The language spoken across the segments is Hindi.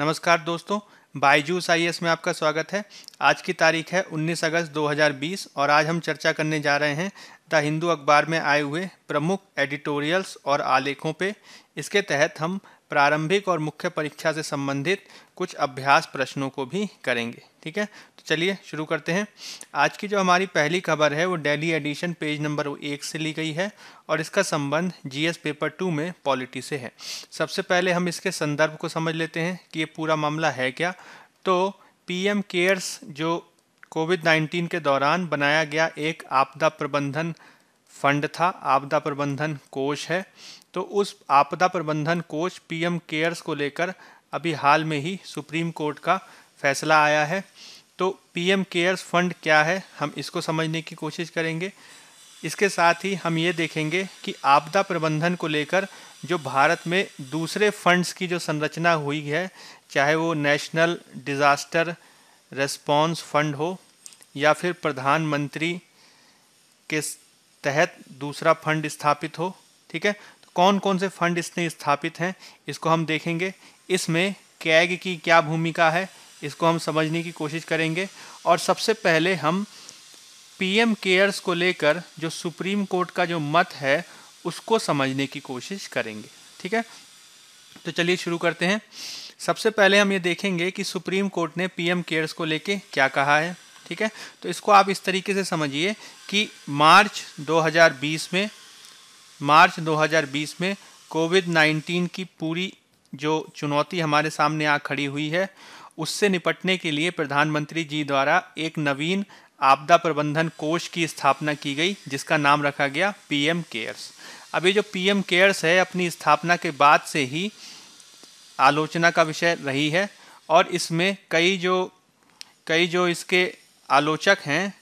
नमस्कार दोस्तों बायजूस आई में आपका स्वागत है आज की तारीख है 19 अगस्त 2020 और आज हम चर्चा करने जा रहे हैं द हिंदू अखबार में आए हुए प्रमुख एडिटोरियल्स और आलेखों पे इसके तहत हम प्रारंभिक और मुख्य परीक्षा से संबंधित कुछ अभ्यास प्रश्नों को भी करेंगे ठीक है तो चलिए शुरू करते हैं आज की जो हमारी पहली खबर है वो डेली एडिशन पेज नंबर एक से ली गई है और इसका संबंध जीएस पेपर टू में पॉलिटी से है सबसे पहले हम इसके संदर्भ को समझ लेते हैं कि ये पूरा मामला है क्या तो पी केयर्स जो कोविड नाइन्टीन के दौरान बनाया गया एक आपदा प्रबंधन फंड था आपदा प्रबंधन कोष है तो उस आपदा प्रबंधन पी पीएम केयर्स को लेकर अभी हाल में ही सुप्रीम कोर्ट का फैसला आया है तो पीएम केयर्स फंड क्या है हम इसको समझने की कोशिश करेंगे इसके साथ ही हम ये देखेंगे कि आपदा प्रबंधन को लेकर जो भारत में दूसरे फंड्स की जो संरचना हुई है चाहे वो नेशनल डिज़ास्टर रेस्पॉन्स फंड हो या फिर प्रधानमंत्री के तहत दूसरा फंड स्थापित हो ठीक है कौन कौन से फंड इसने स्थापित हैं इसको हम देखेंगे इसमें कैग की क्या भूमिका है इसको हम समझने की कोशिश करेंगे और सबसे पहले हम पीएम केयर्स को लेकर जो सुप्रीम कोर्ट का जो मत है उसको समझने की कोशिश करेंगे ठीक है तो चलिए शुरू करते हैं सबसे पहले हम ये देखेंगे कि सुप्रीम कोर्ट ने पीएम केयर्स को लेके क्या कहा है ठीक है तो इसको आप इस तरीके से समझिए कि मार्च 2020 में मार्च 2020 में कोविड 19 की पूरी जो चुनौती हमारे सामने आ खड़ी हुई है उससे निपटने के लिए प्रधानमंत्री जी द्वारा एक नवीन आपदा प्रबंधन कोष की स्थापना की गई जिसका नाम रखा गया पीएम केयर्स अब ये जो पीएम केयर्स है अपनी स्थापना के बाद से ही आलोचना का विषय रही है और इसमें कई जो कई जो इसके आलोचक हैं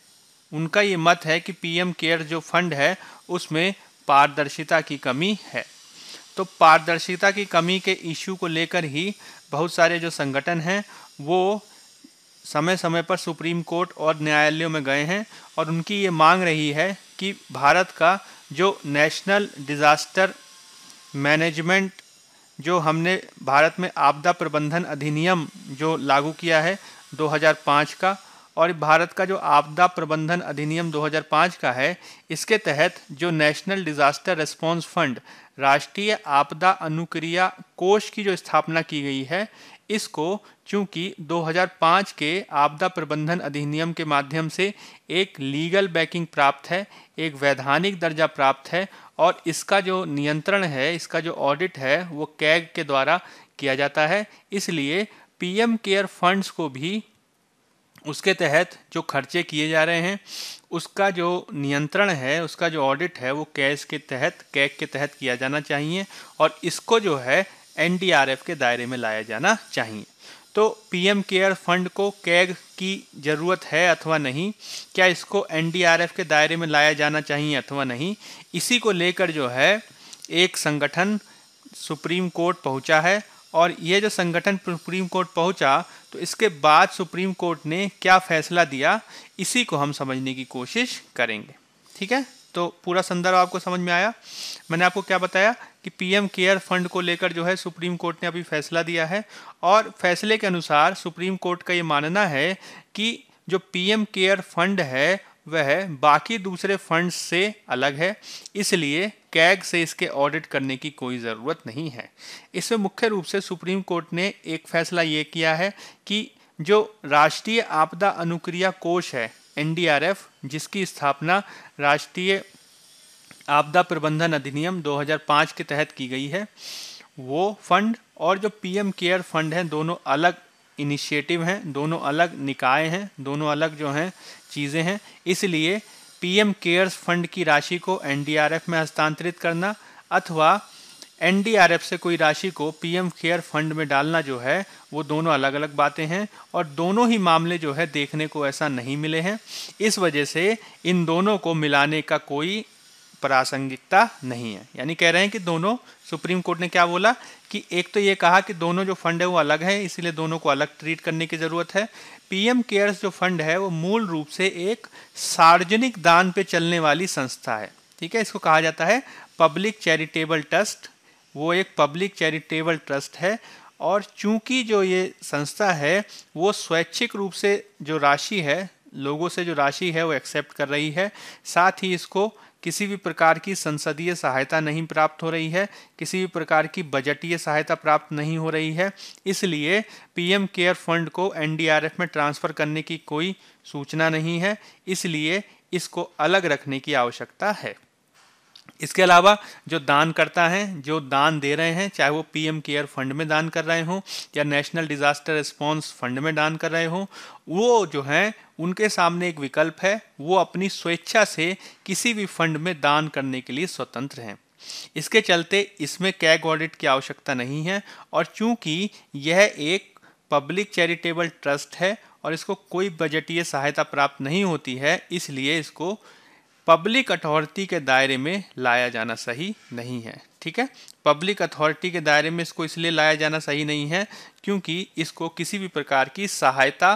उनका ये मत है कि पीएम केयर जो फंड है उसमें पारदर्शिता की कमी है तो पारदर्शिता की कमी के इश्यू को लेकर ही बहुत सारे जो संगठन हैं वो समय समय पर सुप्रीम कोर्ट और न्यायालयों में गए हैं और उनकी ये मांग रही है कि भारत का जो नेशनल डिज़ास्टर मैनेजमेंट जो हमने भारत में आपदा प्रबंधन अधिनियम जो लागू किया है 2005 का और भारत का जो आपदा प्रबंधन अधिनियम 2005 का है इसके तहत जो नेशनल डिजास्टर रेस्पॉन्स फंड राष्ट्रीय आपदा अनुक्रिया कोष की जो स्थापना की गई है इसको चूंकि 2005 के आपदा प्रबंधन अधिनियम के माध्यम से एक लीगल बैकिंग प्राप्त है एक वैधानिक दर्जा प्राप्त है और इसका जो नियंत्रण है इसका जो ऑडिट है वो कैग के द्वारा किया जाता है इसलिए पीएम केयर फंड्स को भी उसके तहत जो खर्चे किए जा रहे हैं उसका जो नियंत्रण है उसका जो ऑडिट है वो कैश के तहत कैक के तहत किया जाना चाहिए और इसको जो है एनडीआरएफ के दायरे में लाया जाना चाहिए तो पीएम केयर फंड को कैग की ज़रूरत है अथवा नहीं क्या इसको एनडीआरएफ के दायरे में लाया जाना चाहिए अथवा नहीं इसी को लेकर जो है एक संगठन सुप्रीम कोर्ट पहुंचा है और ये जो संगठन सुप्रीम कोर्ट पहुंचा तो इसके बाद सुप्रीम कोर्ट ने क्या फैसला दिया इसी को हम समझने की कोशिश करेंगे ठीक है तो पूरा संदर्भ आपको समझ में आया मैंने आपको क्या बताया कि पीएम केयर फंड को लेकर जो है सुप्रीम कोर्ट ने अभी फैसला दिया है और फैसले के अनुसार सुप्रीम कोर्ट का ये मानना है कि जो पीएम केयर फंड है वह बाकी दूसरे फंड्स से अलग है इसलिए कैग से इसके ऑडिट करने की कोई ज़रूरत नहीं है इसमें मुख्य रूप से सुप्रीम कोर्ट ने एक फैसला ये किया है कि जो राष्ट्रीय आपदा अनुक्रिया कोष है एनडीआरएफ जिसकी स्थापना राष्ट्रीय आपदा प्रबंधन अधिनियम 2005 के तहत की गई है वो फंड और जो पीएम केयर फंड हैं दोनों अलग इनिशिएटिव हैं दोनों अलग निकाय हैं दोनों अलग जो हैं चीज़ें हैं इसलिए पीएम केयर्स फंड की राशि को एनडीआरएफ में हस्तांतरित करना अथवा एनडीआरएफ से कोई राशि को पीएम केयर फंड में डालना जो है वो दोनों अलग अलग बातें हैं और दोनों ही मामले जो है देखने को ऐसा नहीं मिले हैं इस वजह से इन दोनों को मिलाने का कोई प्रासंगिकता नहीं है यानी कह रहे हैं कि दोनों सुप्रीम कोर्ट ने क्या बोला कि एक तो ये कहा कि दोनों जो फंड है वो अलग है इसीलिए दोनों को अलग ट्रीट करने की ज़रूरत है पीएम केयर्स जो फंड है वो मूल रूप से एक सार्वजनिक दान पे चलने वाली संस्था है ठीक है इसको कहा जाता है पब्लिक चैरिटेबल ट्रस्ट वो एक पब्लिक चैरिटेबल ट्रस्ट है और चूंकि जो ये संस्था है वो स्वैच्छिक रूप से जो राशि है लोगों से जो राशि है वो एक्सेप्ट कर रही है साथ ही इसको किसी भी प्रकार की संसदीय सहायता नहीं प्राप्त हो रही है किसी भी प्रकार की बजटीय सहायता प्राप्त नहीं हो रही है इसलिए पीएम केयर फंड को एनडीआरएफ में ट्रांसफर करने की कोई सूचना नहीं है इसलिए इसको अलग रखने की आवश्यकता है इसके अलावा जो दान करता है जो दान दे रहे हैं चाहे वो पीएम केयर फंड में दान कर रहे हों या नेशनल डिजास्टर रिस्पॉन्स फंड में दान कर रहे हों वो जो हैं उनके सामने एक विकल्प है वो अपनी स्वेच्छा से किसी भी फंड में दान करने के लिए स्वतंत्र हैं इसके चलते इसमें कैग ऑडिट की आवश्यकता नहीं है और चूंकि यह एक पब्लिक चैरिटेबल ट्रस्ट है और इसको कोई बजटीय सहायता प्राप्त नहीं होती है इसलिए इसको पब्लिक अथॉरिटी के दायरे में लाया जाना सही नहीं है ठीक है पब्लिक अथॉरिटी के दायरे में इसको इसलिए लाया जाना सही नहीं है क्योंकि इसको किसी भी प्रकार की सहायता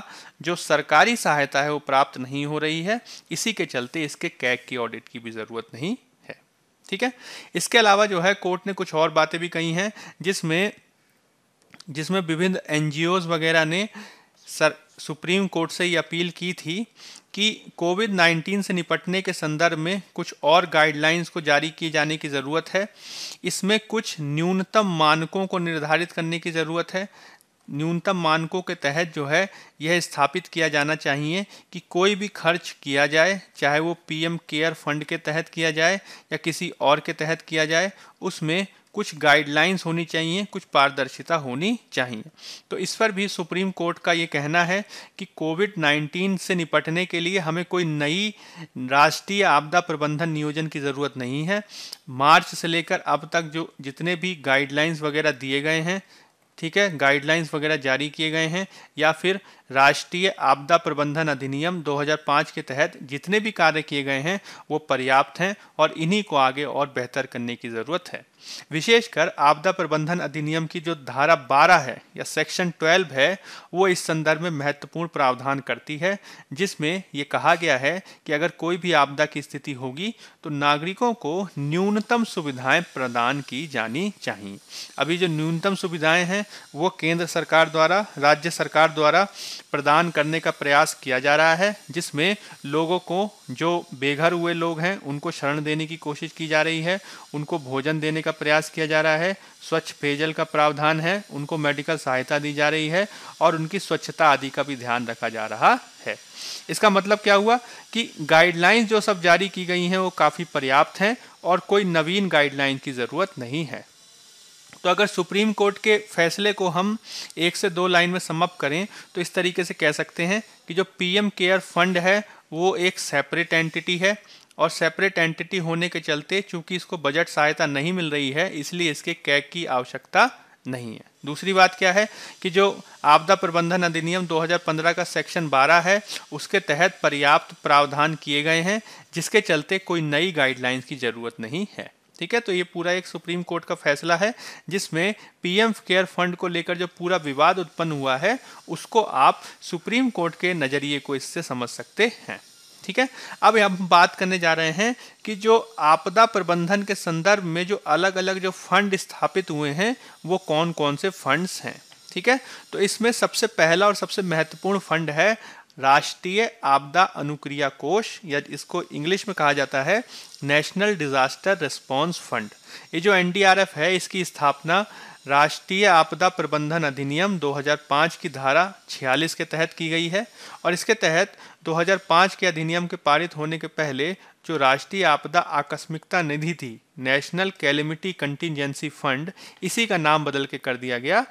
जो सरकारी सहायता है वो प्राप्त नहीं हो रही है इसी के चलते इसके कैग की ऑडिट की भी ज़रूरत नहीं है ठीक है इसके अलावा जो है कोर्ट ने कुछ और बातें भी कही हैं जिसमें जिसमें विभिन्न एन वगैरह ने सर सुप्रीम कोर्ट से ये अपील की थी कि कोविड 19 से निपटने के संदर्भ में कुछ और गाइडलाइंस को जारी किए जाने की ज़रूरत है इसमें कुछ न्यूनतम मानकों को निर्धारित करने की ज़रूरत है न्यूनतम मानकों के तहत जो है यह स्थापित किया जाना चाहिए कि कोई भी खर्च किया जाए चाहे वो पीएम केयर फंड के तहत किया जाए या किसी और के तहत किया जाए उसमें कुछ गाइडलाइंस होनी चाहिए कुछ पारदर्शिता होनी चाहिए तो इस पर भी सुप्रीम कोर्ट का ये कहना है कि कोविड 19 से निपटने के लिए हमें कोई नई राष्ट्रीय आपदा प्रबंधन नियोजन की ज़रूरत नहीं है मार्च से लेकर अब तक जो जितने भी गाइडलाइंस वगैरह दिए गए हैं ठीक है गाइडलाइंस वगैरह जारी किए गए हैं या फिर राष्ट्रीय आपदा प्रबंधन अधिनियम 2005 के तहत जितने भी कार्य किए गए हैं वो पर्याप्त हैं और इन्हीं को आगे और बेहतर करने की ज़रूरत है विशेषकर आपदा प्रबंधन अधिनियम की जो धारा 12 है या सेक्शन 12 है वो इस संदर्भ में महत्वपूर्ण प्रावधान करती है जिसमें ये कहा गया है कि अगर कोई भी आपदा की स्थिति होगी तो नागरिकों को न्यूनतम सुविधाएं प्रदान की जानी चाहिए अभी जो न्यूनतम सुविधाएं हैं वो केंद्र सरकार द्वारा राज्य सरकार द्वारा प्रदान करने का प्रयास किया जा रहा है जिसमें लोगों को जो बेघर हुए लोग हैं उनको शरण देने की कोशिश की जा रही है उनको भोजन देने का प्रयास किया जा रहा है स्वच्छ पेयजल का प्रावधान है उनको मेडिकल सहायता दी जा रही है और उनकी स्वच्छता आदि का भी ध्यान रखा जा रहा है इसका मतलब क्या हुआ कि गाइडलाइंस जो सब जारी की गई हैं वो काफ़ी पर्याप्त हैं और कोई नवीन गाइडलाइन की ज़रूरत नहीं है तो अगर सुप्रीम कोर्ट के फैसले को हम एक से दो लाइन में समअप करें तो इस तरीके से कह सकते हैं कि जो पीएम केयर फंड है वो एक सेपरेट एंटिटी है और सेपरेट एंटिटी होने के चलते चूंकि इसको बजट सहायता नहीं मिल रही है इसलिए इसके कैक की आवश्यकता नहीं है दूसरी बात क्या है कि जो आपदा प्रबंधन अधिनियम 2015 का सेक्शन 12 है उसके तहत पर्याप्त प्रावधान किए गए हैं जिसके चलते कोई नई गाइडलाइंस की ज़रूरत नहीं है ठीक है तो ये पूरा एक सुप्रीम कोर्ट का फैसला है जिसमें पीएम केयर फंड को लेकर जो पूरा विवाद उत्पन्न हुआ है उसको आप सुप्रीम कोर्ट के नज़रिए को इससे समझ सकते हैं ठीक है अब हम बात करने जा रहे हैं कि जो आपदा प्रबंधन के संदर्भ में जो अलग अलग जो फंड स्थापित हुए हैं वो कौन कौन से फंड्स हैं ठीक है तो इसमें सबसे पहला और सबसे महत्वपूर्ण फंड है राष्ट्रीय आपदा अनुक्रिया कोष या इसको इंग्लिश में कहा जाता है नेशनल डिजास्टर रिस्पॉन्स फंड ये जो एनडीआरएफ है इसकी स्थापना राष्ट्रीय आपदा प्रबंधन अधिनियम 2005 की धारा 46 के तहत की गई है और इसके तहत 2005 के अधिनियम के पारित होने के पहले जो राष्ट्रीय आपदा आकस्मिकता निधि थी नेशनल कैलिमिटी कंटिजेंसी फंड इसी का नाम बदल के कर दिया गया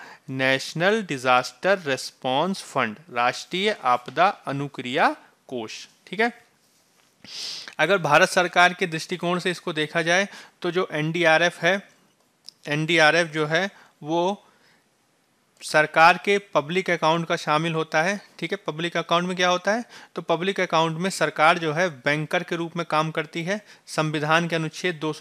नेशनल डिजास्टर रेस्पॉन्स फंड राष्ट्रीय आपदा अनुक्रिया कोष ठीक है अगर भारत सरकार के दृष्टिकोण से इसको देखा जाए तो जो एनडीआरएफ है एनडीआरएफ जो है वो सरकार के पब्लिक अकाउंट का शामिल होता है ठीक है पब्लिक अकाउंट में क्या होता है तो पब्लिक अकाउंट में सरकार जो है बैंकर के रूप में काम करती है संविधान के अनुच्छेद दो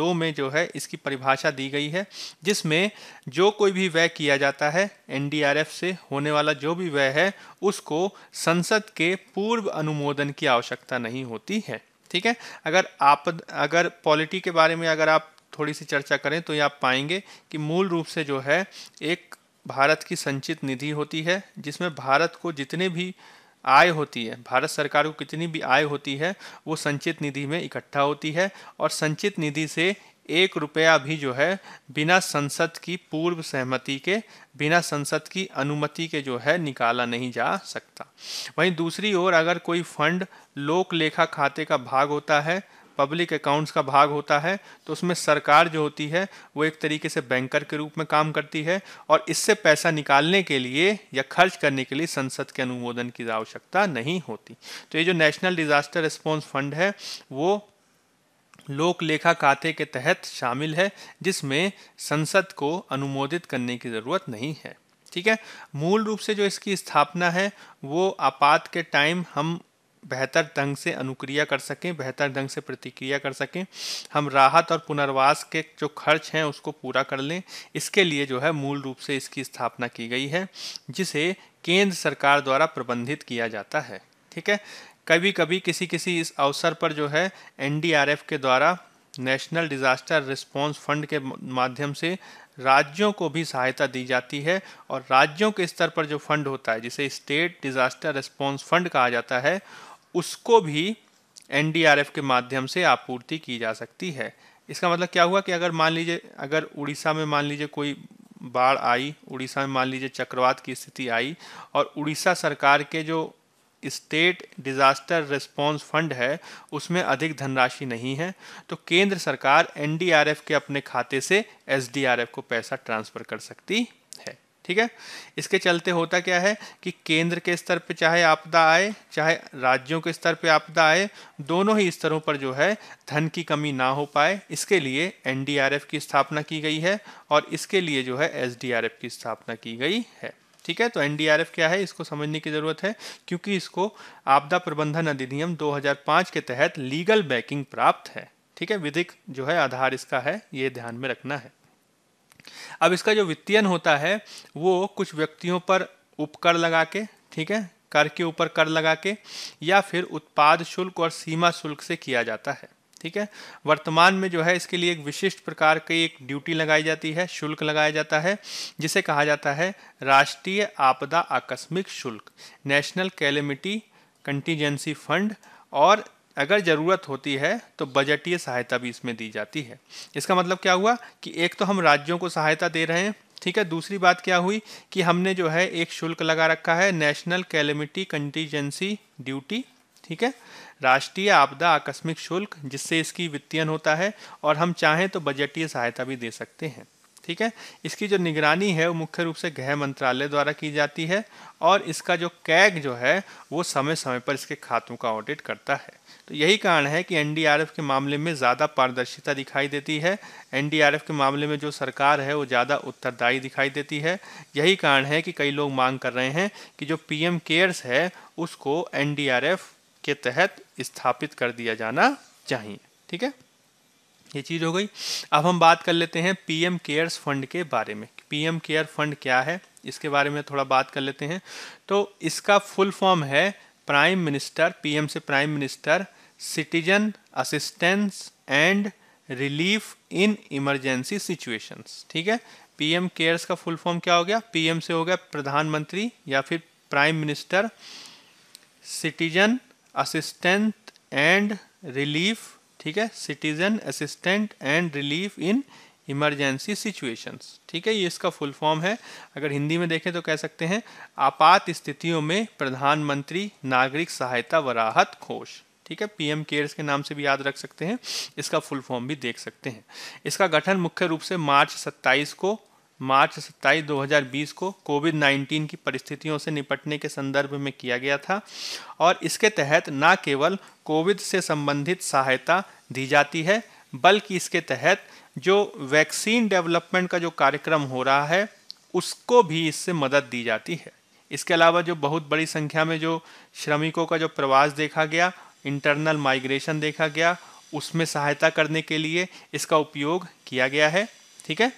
दो में जो है इसकी परिभाषा दी गई है जिसमें जो कोई भी व्यय किया जाता है एनडीआरएफ से होने वाला जो भी व्यय है उसको संसद के पूर्व अनुमोदन की आवश्यकता नहीं होती है ठीक है अगर आप अगर पॉलिटी के बारे में अगर आप थोड़ी सी चर्चा करें तो ये आप पाएंगे कि मूल रूप से जो है एक भारत की संचित निधि होती है जिसमें भारत को जितने भी आय होती है भारत सरकार को कितनी भी आय होती है वो संचित निधि में इकट्ठा होती है और संचित निधि से एक रुपया भी जो है बिना संसद की पूर्व सहमति के बिना संसद की अनुमति के जो है निकाला नहीं जा सकता वहीं दूसरी ओर अगर कोई फंड लोक लेखा खाते का भाग होता है पब्लिक अकाउंट्स का भाग होता है तो उसमें सरकार जो होती है वो एक तरीके से बैंकर के रूप में काम करती है और इससे पैसा निकालने के लिए या खर्च करने के लिए संसद के अनुमोदन की आवश्यकता नहीं होती तो ये जो नेशनल डिजास्टर रिस्पॉन्स फंड है वो लोक लेखा खाते के तहत शामिल है जिसमें संसद को अनुमोदित करने की ज़रूरत नहीं है ठीक है मूल रूप से जो इसकी स्थापना है वो आपात के टाइम हम बेहतर ढंग से अनुक्रिया कर सकें बेहतर ढंग से प्रतिक्रिया कर सकें हम राहत और पुनर्वास के जो खर्च हैं उसको पूरा कर लें इसके लिए जो है मूल रूप से इसकी स्थापना की गई है जिसे केंद्र सरकार द्वारा प्रबंधित किया जाता है ठीक है कभी कभी किसी किसी इस अवसर पर जो है एन के द्वारा नेशनल डिज़ास्टर रिस्पॉन्स फंड के माध्यम से राज्यों को भी सहायता दी जाती है और राज्यों के स्तर पर जो फंड होता है जिसे स्टेट डिज़ास्टर रिस्पॉन्स फंड कहा जाता है उसको भी एनडीआरएफ के माध्यम से आपूर्ति की जा सकती है इसका मतलब क्या हुआ कि अगर मान लीजिए अगर उड़ीसा में मान लीजिए कोई बाढ़ आई उड़ीसा में मान लीजिए चक्रवात की स्थिति आई और उड़ीसा सरकार के जो स्टेट डिज़ास्टर रिस्पांस फंड है उसमें अधिक धनराशि नहीं है तो केंद्र सरकार एनडीआरएफ के अपने खाते से एसडीआरएफ को पैसा ट्रांसफ़र कर सकती ठीक है इसके चलते होता क्या है कि केंद्र के स्तर पर चाहे आपदा आए चाहे राज्यों के स्तर पर आपदा आए दोनों ही स्तरों पर जो है धन की कमी ना हो पाए इसके लिए एनडीआरएफ की स्थापना की गई है और इसके लिए जो है एसडीआरएफ की स्थापना की गई है ठीक है तो एनडीआरएफ क्या है इसको समझने की ज़रूरत है क्योंकि इसको आपदा प्रबंधन अधिनियम 2005 के तहत लीगल बैकिंग प्राप्त है ठीक है विधिक जो है आधार इसका है ये ध्यान में रखना है अब इसका जो वित्तीयन होता है वो कुछ व्यक्तियों पर उपकर लगा के ठीक है कर के ऊपर कर लगा के या फिर उत्पाद शुल्क और सीमा शुल्क से किया जाता है ठीक है वर्तमान में जो है इसके लिए एक विशिष्ट प्रकार की एक ड्यूटी लगाई जाती है शुल्क लगाया जाता है जिसे कहा जाता है राष्ट्रीय आपदा आकस्मिक शुल्क नेशनल कैलेमिटी कंटीजेंसी फंड और अगर ज़रूरत होती है तो बजटीय सहायता भी इसमें दी जाती है इसका मतलब क्या हुआ कि एक तो हम राज्यों को सहायता दे रहे हैं ठीक है दूसरी बात क्या हुई कि हमने जो है एक शुल्क लगा रखा है नेशनल कैलेमिटी कंटीजेंसी ड्यूटी ठीक है राष्ट्रीय आपदा आकस्मिक शुल्क जिससे इसकी वित्तीयन होता है और हम चाहें तो बजटीय सहायता भी दे सकते हैं ठीक है इसकी जो निगरानी है वो मुख्य रूप से गृह मंत्रालय द्वारा की जाती है और इसका जो कैग जो है वो समय समय पर इसके खातों का ऑडिट करता है तो यही कारण है कि एनडीआरएफ के मामले में ज़्यादा पारदर्शिता दिखाई देती है एनडीआरएफ के मामले में जो सरकार है वो ज़्यादा उत्तरदायी दिखाई देती है यही कारण है कि कई लोग मांग कर रहे हैं कि जो पीएम केयर्स है उसको एनडीआरएफ के तहत स्थापित कर दिया जाना चाहिए ठीक है ये चीज़ हो गई अब हम बात कर लेते हैं एम केयर्स फंड के बारे में एम केयर फंड क्या है इसके बारे में थोड़ा बात कर लेते हैं तो इसका फुल फॉर्म है प्राइम मिनिस्टर पीएम से prime minister citizen assistance and relief in emergency situations ठीक है पीएम केयर्स का फुल फॉर्म क्या हो गया पीएम से हो गया प्रधानमंत्री या फिर prime minister citizen assistant and relief ठीक है citizen assistant and relief in emergency situations ठीक है ये इसका फुल फॉर्म है अगर हिंदी में देखें तो कह सकते हैं आपात स्थितियों में प्रधानमंत्री नागरिक सहायता वराहत कोष ठीक है पीएम केयर्स के नाम से भी याद रख सकते हैं इसका फुल फॉर्म भी देख सकते हैं इसका गठन मुख्य रूप से मार्च 27 को मार्च 27 2020 को कोविड 19 की परिस्थितियों से निपटने के संदर्भ में किया गया था और इसके तहत न केवल कोविड से संबंधित सहायता दी जाती है बल्कि इसके तहत जो वैक्सीन डेवलपमेंट का जो कार्यक्रम हो रहा है उसको भी इससे मदद दी जाती है इसके अलावा जो बहुत बड़ी संख्या में जो श्रमिकों का जो प्रवास देखा गया इंटरनल माइग्रेशन देखा गया उसमें सहायता करने के लिए इसका उपयोग किया गया है ठीक है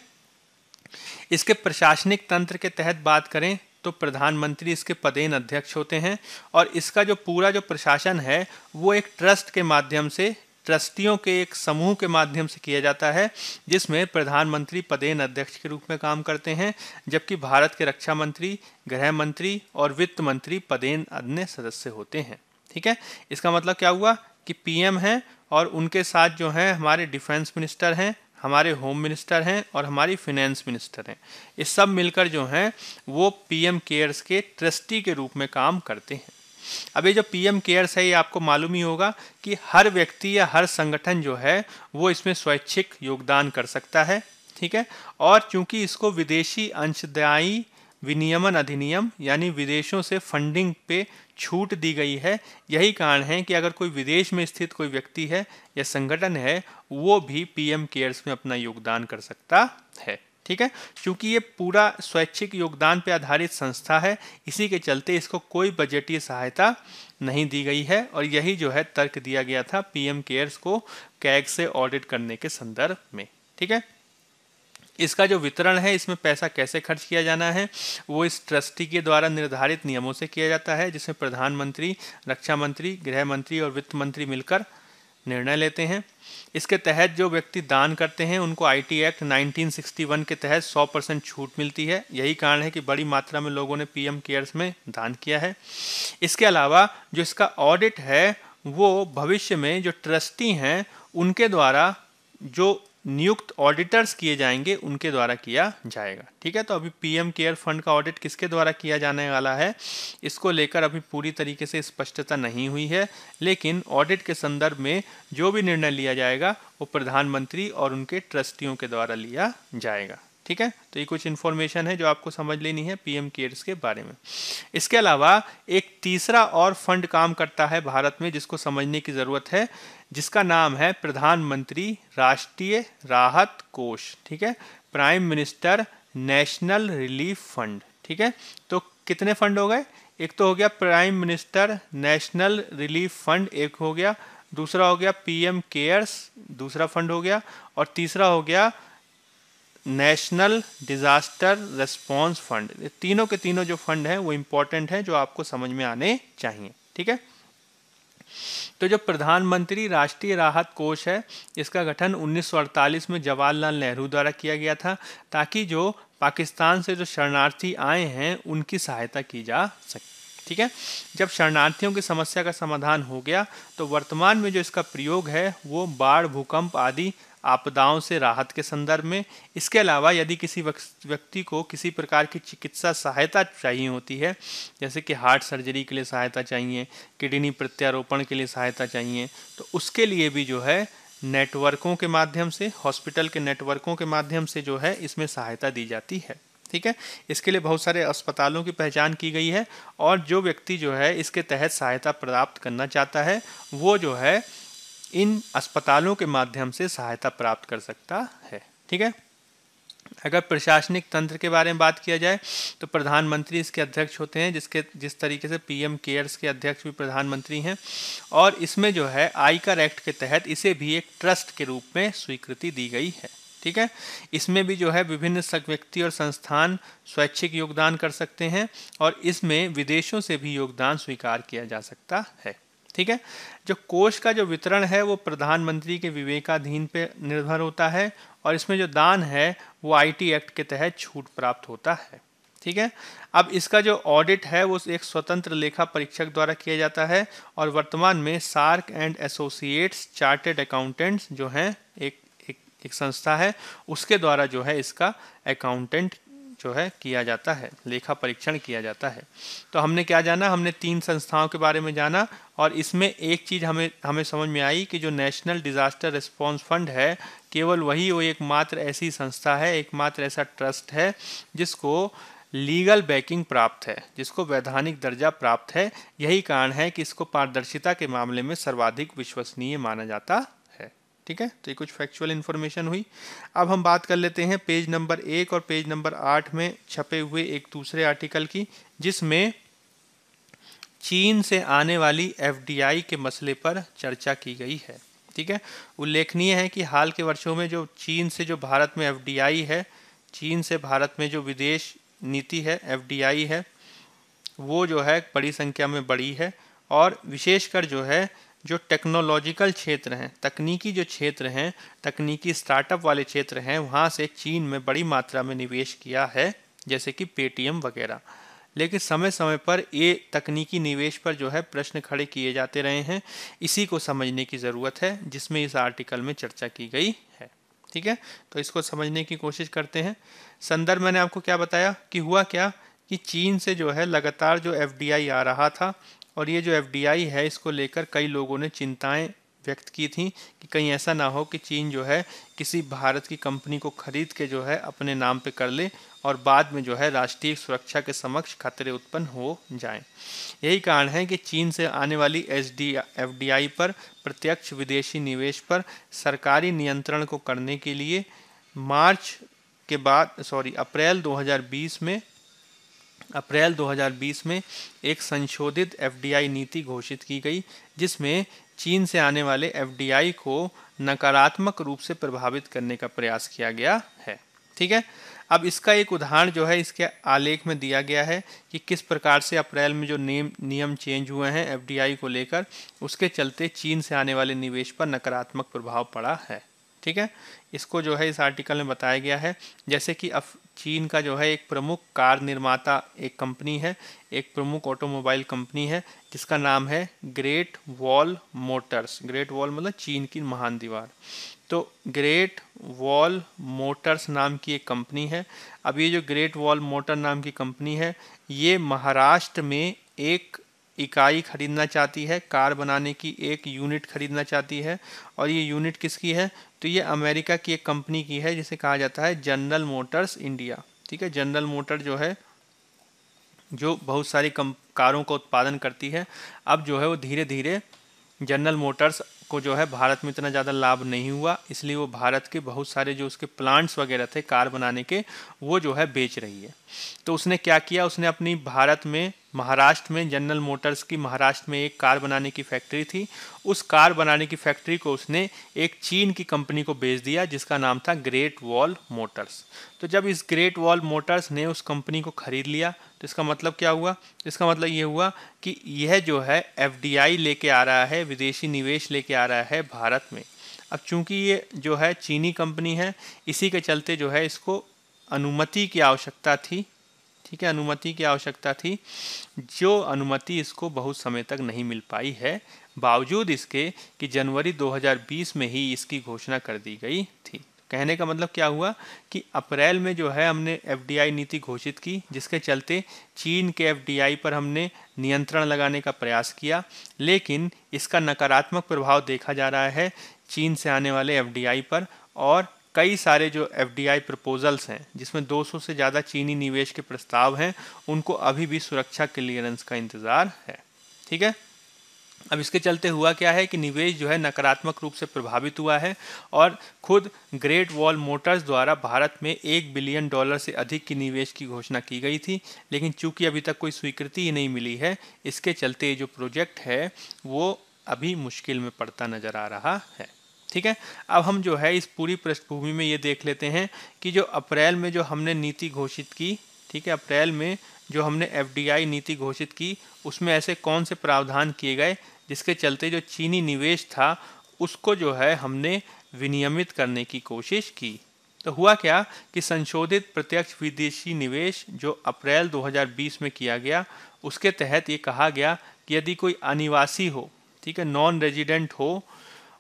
इसके प्रशासनिक तंत्र के तहत बात करें तो प्रधानमंत्री इसके पदेन अध्यक्ष होते हैं और इसका जो पूरा जो प्रशासन है वो एक ट्रस्ट के माध्यम से ट्रस्टियों के एक समूह के माध्यम से किया जाता है जिसमें प्रधानमंत्री पदेन अध्यक्ष के रूप में काम करते हैं जबकि भारत के रक्षा मंत्री गृह मंत्री और वित्त मंत्री पदेन अन्य सदस्य होते हैं ठीक है इसका मतलब क्या हुआ कि पीएम हैं और उनके साथ जो हैं हमारे डिफेंस मिनिस्टर हैं हमारे होम मिनिस्टर हैं और हमारी फिनेंस मिनिस्टर हैं इस सब मिलकर जो हैं वो पीएम केयर्स के ट्रस्टी के रूप में काम करते हैं अब ये जो पीएम केयर्स है ये आपको मालूम ही होगा कि हर व्यक्ति या हर संगठन जो है वो इसमें स्वैच्छिक योगदान कर सकता है ठीक है और चूंकि इसको विदेशी अंशदायी विनियमन अधिनियम यानी विदेशों से फंडिंग पे छूट दी गई है यही कारण है कि अगर कोई विदेश में स्थित कोई व्यक्ति है या संगठन है वो भी पीएम केयर्स में अपना योगदान कर सकता है ठीक है क्योंकि ये पूरा स्वैच्छिक योगदान पर आधारित संस्था है इसी के चलते इसको कोई बजटीय सहायता नहीं दी गई है और यही जो है तर्क दिया गया था पीएम केयर्स को कैग से ऑडिट करने के संदर्भ में ठीक है इसका जो वितरण है इसमें पैसा कैसे खर्च किया जाना है वो इस ट्रस्टी के द्वारा निर्धारित नियमों से किया जाता है जिसमें प्रधानमंत्री रक्षा मंत्री गृह मंत्री और वित्त मंत्री मिलकर निर्णय लेते हैं इसके तहत जो व्यक्ति दान करते हैं उनको आईटी एक्ट 1961 के तहत 100 परसेंट छूट मिलती है यही कारण है कि बड़ी मात्रा में लोगों ने पीएम केयर्स में दान किया है इसके अलावा जो इसका ऑडिट है वो भविष्य में जो ट्रस्टी हैं उनके द्वारा जो नियुक्त ऑडिटर्स किए जाएंगे उनके द्वारा किया जाएगा ठीक है तो अभी पीएम केयर फंड का ऑडिट किसके द्वारा किया जाने वाला है इसको लेकर अभी पूरी तरीके से स्पष्टता नहीं हुई है लेकिन ऑडिट के संदर्भ में जो भी निर्णय लिया जाएगा वो प्रधानमंत्री और उनके ट्रस्टियों के द्वारा लिया जाएगा ठीक है तो ये कुछ इन्फॉर्मेशन है जो आपको समझ लेनी है पीएम केयर्स के बारे में इसके अलावा एक तीसरा और फंड काम करता है भारत में जिसको समझने की ज़रूरत है जिसका नाम है प्रधानमंत्री राष्ट्रीय राहत कोष ठीक है prime minister national relief fund ठीक है तो कितने फंड हो गए एक तो हो गया prime minister national relief fund एक हो गया दूसरा हो गया पीएम केयर्स दूसरा फंड हो गया और तीसरा हो गया नेशनल डिजास्टर रेस्पॉन्स फंड तीनों के तीनों जो फंड हैं वो इम्पोर्टेंट हैं जो आपको समझ में आने चाहिए ठीक है तो जो प्रधानमंत्री राष्ट्रीय राहत कोष है इसका गठन 1948 में जवाहरलाल नेहरू द्वारा किया गया था ताकि जो पाकिस्तान से जो शरणार्थी आए हैं उनकी सहायता की जा सके ठीक है जब शरणार्थियों की समस्या का समाधान हो गया तो वर्तमान में जो इसका प्रयोग है वो बाढ़ भूकंप आदि आपदाओं से राहत के संदर्भ में इसके अलावा यदि किसी व्यक्ति को किसी प्रकार की चिकित्सा सहायता चाहिए होती है जैसे कि हार्ट सर्जरी के लिए सहायता चाहिए किडनी प्रत्यारोपण के लिए सहायता चाहिए तो उसके लिए भी जो है नेटवर्कों के माध्यम से हॉस्पिटल के नेटवर्कों के माध्यम से जो है इसमें सहायता दी जाती है ठीक है इसके लिए बहुत सारे अस्पतालों की पहचान की गई है और जो व्यक्ति जो है इसके तहत सहायता प्राप्त करना चाहता है वो जो है इन अस्पतालों के माध्यम से सहायता प्राप्त कर सकता है ठीक है अगर प्रशासनिक तंत्र के बारे में बात किया जाए तो प्रधानमंत्री इसके अध्यक्ष होते हैं जिसके जिस तरीके से पीएम केयर्स के अध्यक्ष भी प्रधानमंत्री हैं और इसमें जो है आयकर एक्ट के तहत इसे भी एक ट्रस्ट के रूप में स्वीकृति दी गई है ठीक है इसमें भी जो है विभिन्न व्यक्ति और संस्थान स्वैच्छिक योगदान कर सकते हैं और इसमें विदेशों से भी योगदान स्वीकार किया जा सकता है ठीक है जो कोष का जो वितरण है वो प्रधानमंत्री के विवेकाधीन पे निर्भर होता है और इसमें जो दान है वो आईटी एक्ट के तहत छूट प्राप्त होता है ठीक है अब इसका जो ऑडिट है वो एक स्वतंत्र लेखा परीक्षक द्वारा किया जाता है और वर्तमान में SARC and associates chartered accountants जो हैं एक एक संस्था है उसके द्वारा जो है इसका अकाउंटेंट जो है किया जाता है लेखा परीक्षण किया जाता है तो हमने क्या जाना हमने तीन संस्थाओं के बारे में जाना और इसमें एक चीज़ हमें हमें समझ में आई कि जो नेशनल डिज़ास्टर रिस्पॉन्स फंड है केवल वही वो एकमात्र ऐसी संस्था है एकमात्र ऐसा ट्रस्ट है जिसको लीगल बैकिंग प्राप्त है जिसको वैधानिक दर्जा प्राप्त है यही कारण है कि इसको पारदर्शिता के मामले में सर्वाधिक विश्वसनीय माना जाता ठीक है तो ये कुछ फैक्चुअल इन्फॉर्मेशन हुई अब हम बात कर लेते हैं पेज नंबर एक और पेज नंबर आठ में छपे हुए एक दूसरे आर्टिकल की जिसमें चीन से आने वाली एफडीआई के मसले पर चर्चा की गई है ठीक है उल्लेखनीय है कि हाल के वर्षों में जो चीन से जो भारत में एफडीआई है चीन से भारत में जो विदेश नीति है एफ है वो जो है बड़ी संख्या में बढ़ी है और विशेषकर जो है जो टेक्नोलॉजिकल क्षेत्र हैं तकनीकी जो क्षेत्र हैं तकनीकी स्टार्टअप वाले क्षेत्र हैं वहाँ से चीन में बड़ी मात्रा में निवेश किया है जैसे कि पेटीएम वगैरह लेकिन समय समय पर ये तकनीकी निवेश पर जो है प्रश्न खड़े किए जाते रहे हैं इसी को समझने की ज़रूरत है जिसमें इस आर्टिकल में चर्चा की गई है ठीक है तो इसको समझने की कोशिश करते हैं संदर्भ मैंने आपको क्या बताया कि हुआ क्या कि चीन से जो है लगातार जो एफ आ रहा था और ये जो एफ है इसको लेकर कई लोगों ने चिंताएं व्यक्त की थी कि कहीं ऐसा ना हो कि चीन जो है किसी भारत की कंपनी को खरीद के जो है अपने नाम पे कर ले और बाद में जो है राष्ट्रीय सुरक्षा के समक्ष खतरे उत्पन्न हो जाएं। यही कारण है कि चीन से आने वाली S D F D I पर प्रत्यक्ष विदेशी निवेश पर सरकारी नियंत्रण को करने के लिए मार्च के बाद सॉरी अप्रैल 2020 में अप्रैल 2020 में एक संशोधित एफडीआई नीति घोषित की गई जिसमें चीन से आने वाले एफडीआई को नकारात्मक रूप से प्रभावित करने का प्रयास किया गया है ठीक है अब इसका एक उदाहरण जो है इसके आलेख में दिया गया है कि किस प्रकार से अप्रैल में जो नेम नियम चेंज हुए हैं एफडीआई को लेकर उसके चलते चीन से आने वाले निवेश पर नकारात्मक प्रभाव पड़ा है ठीक है इसको जो है इस आर्टिकल में बताया गया है जैसे कि अफ, चीन का जो है एक प्रमुख कार निर्माता एक कंपनी है एक प्रमुख ऑटोमोबाइल कंपनी है जिसका नाम है Great Wall Motors Great Wall मतलब चीन की महान दीवार तो ग्रेट वॉल मोटर्स नाम की एक कंपनी है अब ये जो ग्रेट वॉल मोटर नाम की कंपनी है ये महाराष्ट्र में एक इकाई खरीदना चाहती है कार बनाने की एक यूनिट खरीदना चाहती है और ये यूनिट किसकी है तो ये अमेरिका की एक कंपनी की है जिसे कहा जाता है जनरल मोटर्स इंडिया ठीक है जनरल मोटर जो है जो बहुत सारी कारों का उत्पादन करती है अब जो है वो धीरे धीरे जनरल मोटर्स को जो है भारत में इतना ज़्यादा लाभ नहीं हुआ इसलिए वो भारत के बहुत सारे जो उसके प्लांट्स वगैरह थे कार बनाने के वो जो है बेच रही है तो उसने क्या किया उसने अपनी भारत में महाराष्ट्र में जनरल मोटर्स की महाराष्ट्र में एक कार बनाने की फैक्ट्री थी उस कार बनाने की फैक्ट्री को उसने एक चीन की कंपनी को बेच दिया जिसका नाम था ग्रेट वॉल मोटर्स तो जब इस ग्रेट वॉल मोटर्स ने उस कंपनी को खरीद लिया तो इसका मतलब क्या हुआ इसका मतलब ये हुआ कि यह जो है एफ लेके आ रहा है विदेशी निवेश लेके आ रहा है भारत में अब चूंकि ये जो है चीनी कंपनी है इसी के चलते जो है इसको अनुमति की आवश्यकता थी ठीक है अनुमति की आवश्यकता थी जो अनुमति इसको बहुत समय तक नहीं मिल पाई है बावजूद इसके कि जनवरी 2020 में ही इसकी घोषणा कर दी गई थी कहने का मतलब क्या हुआ कि अप्रैल में जो है हमने एफडीआई नीति घोषित की जिसके चलते चीन के एफडीआई पर हमने नियंत्रण लगाने का प्रयास किया लेकिन इसका नकारात्मक प्रभाव देखा जा रहा है चीन से आने वाले एफडीआई पर और कई सारे जो एफ डी आई प्रपोजल्स हैं जिसमें 200 से ज़्यादा चीनी निवेश के प्रस्ताव हैं उनको अभी भी सुरक्षा क्लियरेंस का इंतज़ार है ठीक है अब इसके चलते हुआ क्या है कि निवेश जो है नकारात्मक रूप से प्रभावित हुआ है और खुद ग्रेट वॉल मोटर्स द्वारा भारत में एक बिलियन डॉलर से अधिक की निवेश की घोषणा की गई थी लेकिन चूंकि अभी तक कोई स्वीकृति ही नहीं मिली है इसके चलते ये जो प्रोजेक्ट है वो अभी मुश्किल में पड़ता नज़र आ रहा है ठीक है अब हम जो है इस पूरी पृष्ठभूमि में ये देख लेते हैं कि जो अप्रैल में जो हमने नीति घोषित की ठीक है अप्रैल में जो हमने एफ नीति घोषित की उसमें ऐसे कौन से प्रावधान किए गए जिसके चलते जो चीनी निवेश था उसको जो है हमने विनियमित करने की कोशिश की तो हुआ क्या कि संशोधित प्रत्यक्ष विदेशी निवेश जो अप्रैल 2020 में किया गया उसके तहत ये कहा गया कि यदि कोई अनिवासी हो ठीक है नॉन रेजिडेंट हो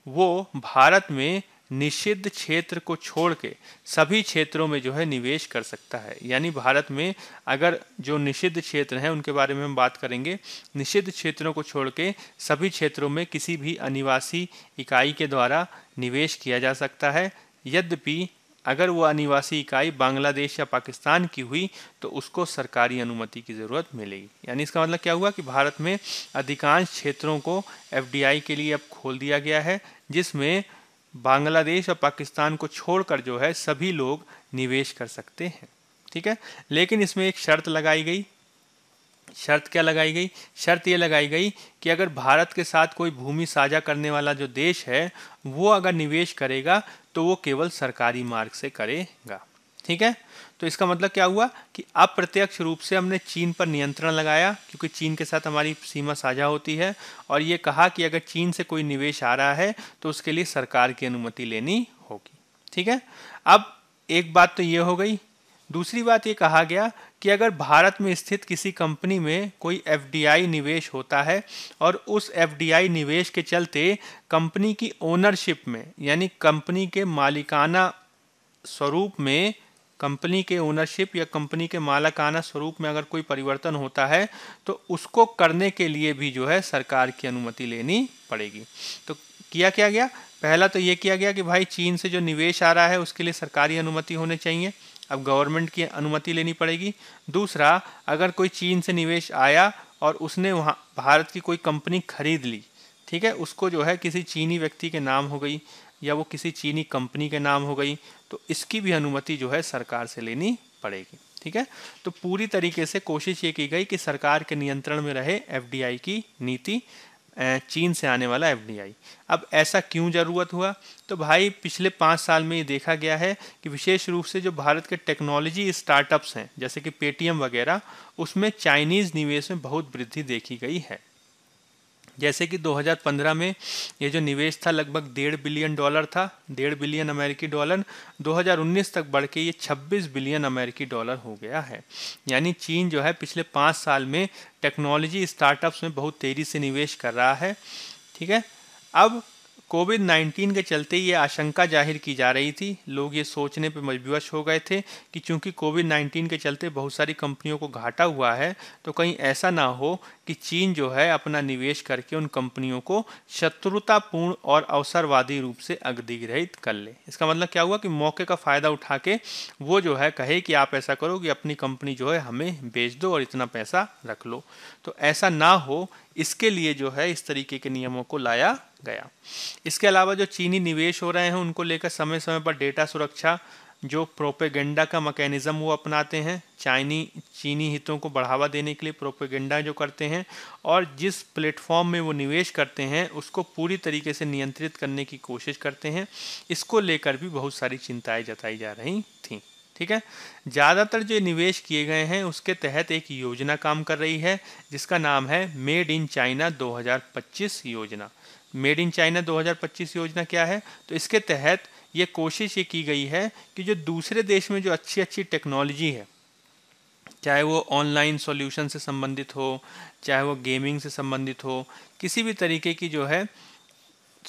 वो भारत में निषिद्ध क्षेत्र को छोड़ के सभी क्षेत्रों में जो है निवेश कर सकता है यानी भारत में अगर जो निषिद्ध क्षेत्र हैं उनके बारे में हम बात करेंगे निषिद्ध क्षेत्रों को छोड़ के सभी क्षेत्रों में किसी भी अनिवासी इकाई के द्वारा निवेश किया जा सकता है यद्यपि अगर वो अनिवासी इकाई बांग्लादेश या पाकिस्तान की हुई तो उसको सरकारी अनुमति की ज़रूरत मिलेगी यानी इसका मतलब क्या हुआ कि भारत में अधिकांश क्षेत्रों को एफडीआई के लिए अब खोल दिया गया है जिसमें बांग्लादेश और पाकिस्तान को छोड़कर जो है सभी लोग निवेश कर सकते हैं ठीक है लेकिन इसमें एक शर्त लगाई गई शर्त क्या लगाई गई शर्त ये लगाई गई कि अगर भारत के साथ कोई भूमि साझा करने वाला जो देश है वो अगर निवेश करेगा तो वो केवल सरकारी मार्ग से करेगा ठीक है तो इसका मतलब क्या हुआ कि अप्रत्यक्ष रूप से हमने चीन पर नियंत्रण लगाया क्योंकि चीन के साथ हमारी सीमा साझा होती है और ये कहा कि अगर चीन से कोई निवेश आ रहा है तो उसके लिए सरकार की अनुमति लेनी होगी ठीक है अब एक बात तो ये हो गई दूसरी बात ये कहा गया कि अगर भारत में स्थित किसी कंपनी में कोई एफ निवेश होता है और उस एफ निवेश के चलते कंपनी की ओनरशिप में यानी कंपनी के मालिकाना स्वरूप में कंपनी के ओनरशिप या कंपनी के मालकाना स्वरूप में अगर कोई परिवर्तन होता है तो उसको करने के लिए भी जो है सरकार की अनुमति लेनी पड़ेगी तो किया क्या गया पहला तो ये किया गया कि भाई चीन से जो निवेश आ रहा है उसके लिए सरकारी अनुमति होनी चाहिए अब गवर्नमेंट की अनुमति लेनी पड़ेगी दूसरा अगर कोई चीन से निवेश आया और उसने वहाँ भारत की कोई कंपनी खरीद ली ठीक है उसको जो है किसी चीनी व्यक्ति के नाम हो गई या वो किसी चीनी कंपनी के नाम हो गई तो इसकी भी अनुमति जो है सरकार से लेनी पड़ेगी ठीक है तो पूरी तरीके से कोशिश ये की गई कि सरकार के नियंत्रण में रहे एफ की नीति चीन से आने वाला एफडीआई अब ऐसा क्यों ज़रूरत हुआ तो भाई पिछले पाँच साल में ये देखा गया है कि विशेष रूप से जो भारत के टेक्नोलॉजी स्टार्टअप्स हैं जैसे कि पेटीएम वगैरह उसमें चाइनीज़ निवेश में बहुत वृद्धि देखी गई है जैसे कि 2015 में ये जो निवेश था लगभग डेढ़ बिलियन डॉलर था डेढ़ बिलियन अमेरिकी डॉलर 2019 तक बढ़ के ये 26 बिलियन अमेरिकी डॉलर हो गया है यानी चीन जो है पिछले पाँच साल में टेक्नोलॉजी स्टार्टअप्स में बहुत तेज़ी से निवेश कर रहा है ठीक है अब कोविड 19 के चलते ये आशंका जाहिर की जा रही थी लोग ये सोचने पर मजबूश हो गए थे कि चूंकि कोविड 19 के चलते बहुत सारी कंपनियों को घाटा हुआ है तो कहीं ऐसा ना हो कि चीन जो है अपना निवेश करके उन कंपनियों को शत्रुतापूर्ण और अवसरवादी रूप से अग्निग्रहित कर ले इसका मतलब क्या हुआ कि मौके का फ़ायदा उठा के वो जो है कहे कि आप ऐसा करो कि अपनी कंपनी जो है हमें बेच दो और इतना पैसा रख लो तो ऐसा ना हो इसके लिए जो है इस तरीके के नियमों को लाया गया इसके अलावा जो चीनी निवेश हो रहे हैं उनको लेकर समय समय पर डेटा सुरक्षा जो प्रोपेगेंडा का मैकेनिज़्म वो अपनाते हैं चाइनी चीनी हितों को बढ़ावा देने के लिए प्रोपेगेंडा जो करते हैं और जिस प्लेटफॉर्म में वो निवेश करते हैं उसको पूरी तरीके से नियंत्रित करने की कोशिश करते हैं इसको लेकर भी बहुत सारी चिंताएं जताई जा रही थी ठीक है ज़्यादातर जो निवेश किए गए हैं उसके तहत एक योजना काम कर रही है जिसका नाम है मेड इन चाइना दो योजना मेड इन चाइना 2025 योजना क्या है तो इसके तहत ये कोशिश ये की गई है कि जो दूसरे देश में जो अच्छी अच्छी टेक्नोलॉजी है चाहे वो ऑनलाइन सॉल्यूशन से संबंधित हो चाहे वो गेमिंग से संबंधित हो किसी भी तरीके की जो है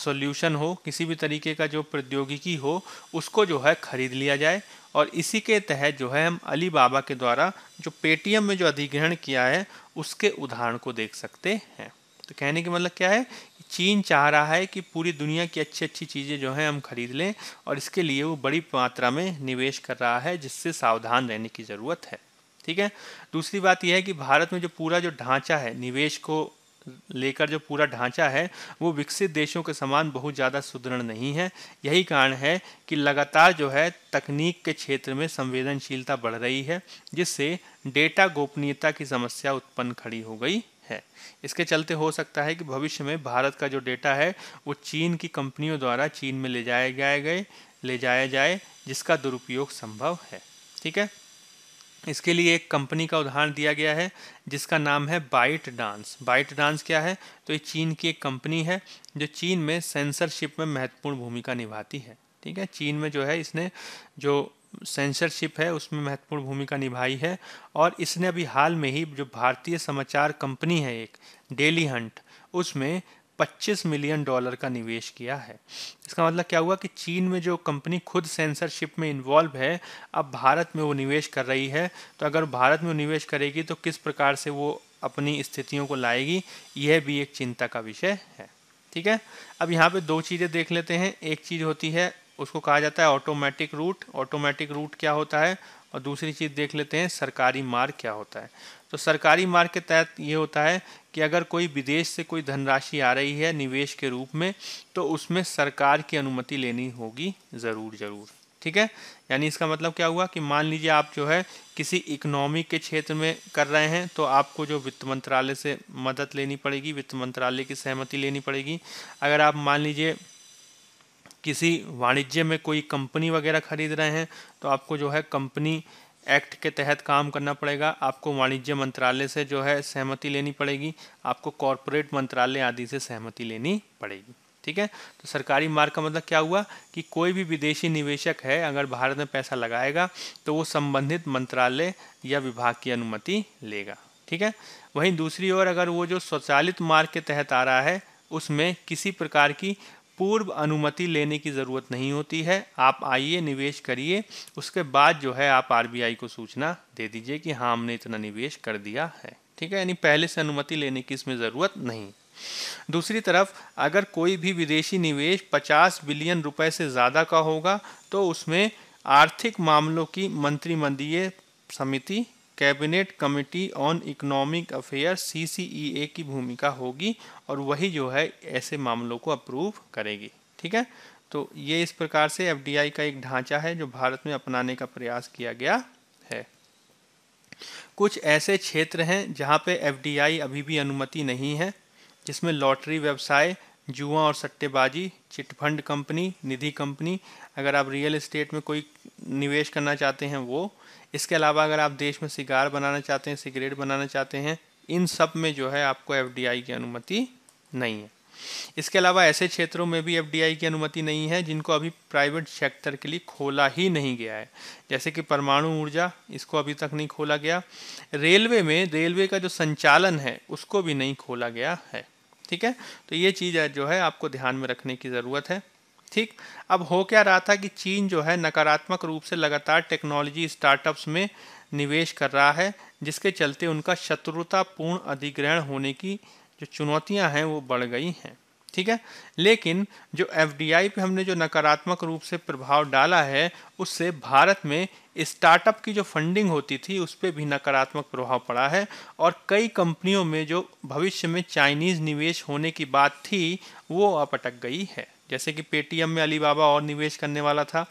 सॉल्यूशन हो किसी भी तरीके का जो प्रौद्योगिकी हो उसको जो है ख़रीद लिया जाए और इसी के तहत जो है हम अली बाबा के द्वारा जो पेटीएम में जो अधिग्रहण किया है उसके उदाहरण को देख सकते हैं तो कहने का मतलब क्या है चीन चाह रहा है कि पूरी दुनिया की अच्छी अच्छी चीज़ें जो हैं हम खरीद लें और इसके लिए वो बड़ी मात्रा में निवेश कर रहा है जिससे सावधान रहने की ज़रूरत है ठीक है दूसरी बात यह है कि भारत में जो पूरा जो ढांचा है निवेश को लेकर जो पूरा ढांचा है वो विकसित देशों के समान बहुत ज़्यादा सुदृढ़ नहीं है यही कारण है कि लगातार जो है तकनीक के क्षेत्र में संवेदनशीलता बढ़ रही है जिससे डेटा गोपनीयता की समस्या उत्पन्न खड़ी हो गई है इसके चलते हो सकता है कि भविष्य में भारत का जो डेटा है वो चीन की कंपनियों द्वारा चीन में ले जाए जाए गए ले जाया जाए जिसका दुरुपयोग संभव है ठीक है इसके लिए एक कंपनी का उदाहरण दिया गया है जिसका नाम है बाइट डांस बाइट डांस क्या है तो ये चीन की एक कंपनी है जो चीन में सेंसरशिप में महत्वपूर्ण भूमिका निभाती है ठीक है चीन में जो है इसने जो सेंसरशिप है उसमें महत्वपूर्ण भूमिका निभाई है और इसने अभी हाल में ही जो भारतीय समाचार कंपनी है एक डेली हंट उसमें 25 मिलियन डॉलर का निवेश किया है इसका मतलब क्या हुआ कि चीन में जो कंपनी खुद सेंसरशिप में इन्वॉल्व है अब भारत में वो निवेश कर रही है तो अगर भारत में वो निवेश करेगी तो किस प्रकार से वो अपनी स्थितियों को लाएगी यह भी एक चिंता का विषय है ठीक है अब यहाँ पे दो चीज़ें देख लेते हैं एक चीज़ होती है उसको कहा जाता है ऑटोमेटिक रूट ऑटोमेटिक रूट क्या होता है और दूसरी चीज़ देख लेते हैं सरकारी मार्ग क्या होता है तो सरकारी मार्ग के तहत ये होता है कि अगर कोई विदेश से कोई धनराशि आ रही है निवेश के रूप में तो उसमें सरकार की अनुमति लेनी होगी ज़रूर ज़रूर ठीक है यानी इसका मतलब क्या हुआ कि मान लीजिए आप जो है किसी इकोनॉमी के क्षेत्र में कर रहे हैं तो आपको जो वित्त मंत्रालय से मदद लेनी पड़ेगी वित्त मंत्रालय की सहमति लेनी पड़ेगी अगर आप मान लीजिए किसी वाणिज्य में कोई कंपनी वगैरह खरीद रहे हैं तो आपको जो है कंपनी एक्ट के तहत काम करना पड़ेगा आपको वाणिज्य मंत्रालय से जो है सहमति लेनी पड़ेगी आपको कॉरपोरेट मंत्रालय आदि से सहमति लेनी पड़ेगी ठीक है तो सरकारी मार्ग का मतलब क्या हुआ कि कोई भी विदेशी निवेशक है अगर भारत में पैसा लगाएगा तो वो संबंधित मंत्रालय या विभाग की अनुमति लेगा ठीक है वहीं दूसरी ओर अगर वो जो स्वचालित मार्ग के तहत आ रहा है उसमें किसी प्रकार की पूर्व अनुमति लेने की ज़रूरत नहीं होती है आप आइए निवेश करिए उसके बाद जो है आप आरबीआई को सूचना दे दीजिए कि हाँ हमने इतना निवेश कर दिया है ठीक है यानी पहले से अनुमति लेने की इसमें ज़रूरत नहीं दूसरी तरफ अगर कोई भी विदेशी निवेश 50 बिलियन रुपए से ज़्यादा का होगा तो उसमें आर्थिक मामलों की मंत्रिमंडलीय समिति cabinet committee on economic affair C की भूमिका होगी और वही जो है ऐसे मामलों को अप्रूव करेगी ठीक है तो ये इस प्रकार से एफ का एक ढांचा है जो भारत में अपनाने का प्रयास किया गया है कुछ ऐसे क्षेत्र हैं जहां पे एफ अभी भी अनुमति नहीं है जिसमें लॉटरी व्यवसाय जुआ और सट्टेबाजी चिटफंड कंपनी निधि कंपनी अगर आप रियल इस्टेट में कोई निवेश करना चाहते हैं वो इसके अलावा अगर आप देश में सिगार बनाना चाहते हैं सिगरेट बनाना चाहते हैं इन सब में जो है आपको एफ की अनुमति नहीं है इसके अलावा ऐसे क्षेत्रों में भी एफ की अनुमति नहीं है जिनको अभी प्राइवेट सेक्टर के लिए खोला ही नहीं गया है जैसे कि परमाणु ऊर्जा इसको अभी तक नहीं खोला गया रेलवे में रेलवे का जो संचालन है उसको भी नहीं खोला गया है ठीक है तो ये चीज़ जो है आपको ध्यान में रखने की ज़रूरत है ठीक अब हो क्या रहा था कि चीन जो है नकारात्मक रूप से लगातार टेक्नोलॉजी स्टार्टअप्स में निवेश कर रहा है जिसके चलते उनका शत्रुतापूर्ण अधिग्रहण होने की जो चुनौतियां हैं वो बढ़ गई हैं ठीक है लेकिन जो एफ पे हमने जो नकारात्मक रूप से प्रभाव डाला है उससे भारत में स्टार्टअप की जो फंडिंग होती थी उस पर भी नकारात्मक प्रभाव पड़ा है और कई कंपनियों में जो भविष्य में चाइनीज़ निवेश होने की बात थी वो अब अटक गई है जैसे कि पेटीएम में अलीबाबा और निवेश करने वाला था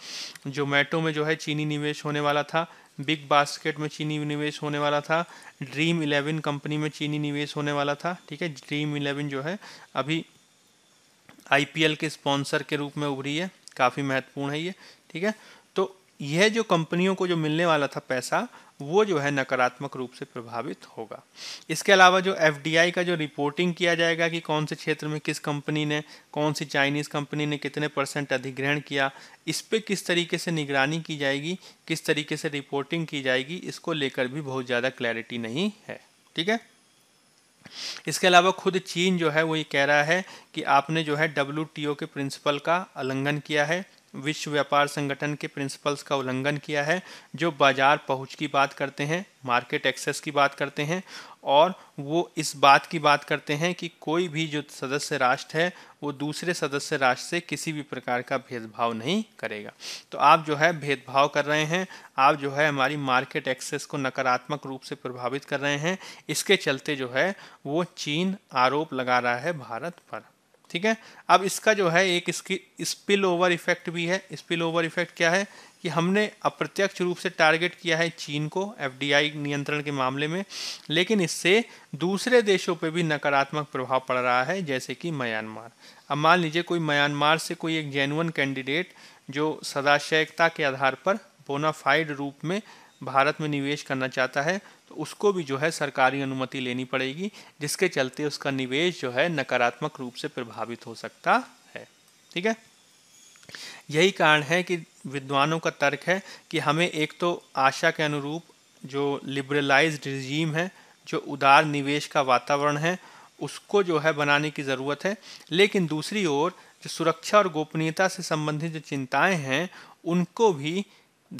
जोमेटो में जो है चीनी निवेश होने वाला था बिग बास्केट में चीनी निवेश होने वाला था ड्रीम इलेवन कंपनी में चीनी निवेश होने वाला था ठीक है ड्रीम इलेवन जो है अभी आईपीएल के स्पॉन्सर के रूप में उभरी है काफ़ी महत्वपूर्ण है ये ठीक है तो यह जो कंपनियों को जो मिलने वाला था पैसा वो जो है नकारात्मक रूप से प्रभावित होगा इसके अलावा जो एफ का जो रिपोर्टिंग किया जाएगा कि कौन से क्षेत्र में किस कंपनी ने कौन सी चाइनीज़ कंपनी ने कितने परसेंट अधिग्रहण किया इस पर किस तरीके से निगरानी की जाएगी किस तरीके से रिपोर्टिंग की जाएगी इसको लेकर भी बहुत ज़्यादा क्लैरिटी नहीं है ठीक है इसके अलावा खुद चीन जो है वो ये कह रहा है कि आपने जो है डब्ल्यू के प्रिंसिपल का उल्लंघन किया है विश्व व्यापार संगठन के प्रिंसिपल्स का उल्लंघन किया है जो बाजार पहुंच की बात करते हैं मार्केट एक्सेस की बात करते हैं और वो इस बात की बात करते हैं कि कोई भी जो सदस्य राष्ट्र है वो दूसरे सदस्य राष्ट्र से किसी भी प्रकार का भेदभाव नहीं करेगा तो आप जो है भेदभाव कर रहे हैं आप जो है हमारी मार्केट एक्सेस को नकारात्मक रूप से प्रभावित कर रहे हैं इसके चलते जो है वो चीन आरोप लगा रहा है भारत पर ठीक है अब इसका जो है एक इसकी स्पिल ओवर इफेक्ट भी है स्पिल ओवर इफेक्ट क्या है कि हमने अप्रत्यक्ष रूप से टारगेट किया है चीन को एफडीआई नियंत्रण के मामले में लेकिन इससे दूसरे देशों पे भी नकारात्मक प्रभाव पड़ रहा है जैसे कि म्यांमार अब मान लीजिए कोई म्यांमार से कोई एक जेनुअन कैंडिडेट जो सदाशयता के आधार पर बोनाफाइड रूप में भारत में निवेश करना चाहता है तो उसको भी जो है सरकारी अनुमति लेनी पड़ेगी जिसके चलते उसका निवेश जो है नकारात्मक रूप से प्रभावित हो सकता है ठीक है यही कारण है कि विद्वानों का तर्क है कि हमें एक तो आशा के अनुरूप जो लिबरलाइज रिजीम है जो उदार निवेश का वातावरण है उसको जो है बनाने की ज़रूरत है लेकिन दूसरी ओर जो सुरक्षा और गोपनीयता से संबंधित जो चिंताएं हैं उनको भी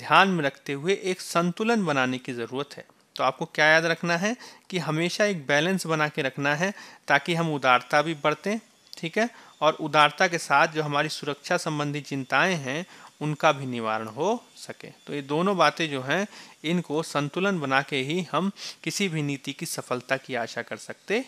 ध्यान में रखते हुए एक संतुलन बनाने की ज़रूरत है तो आपको क्या याद रखना है कि हमेशा एक बैलेंस बना के रखना है ताकि हम उदारता भी बरतें ठीक है और उदारता के साथ जो हमारी सुरक्षा संबंधी चिंताएं हैं उनका भी निवारण हो सके तो ये दोनों बातें जो हैं इनको संतुलन बना के ही हम किसी भी नीति की सफलता की आशा कर सकते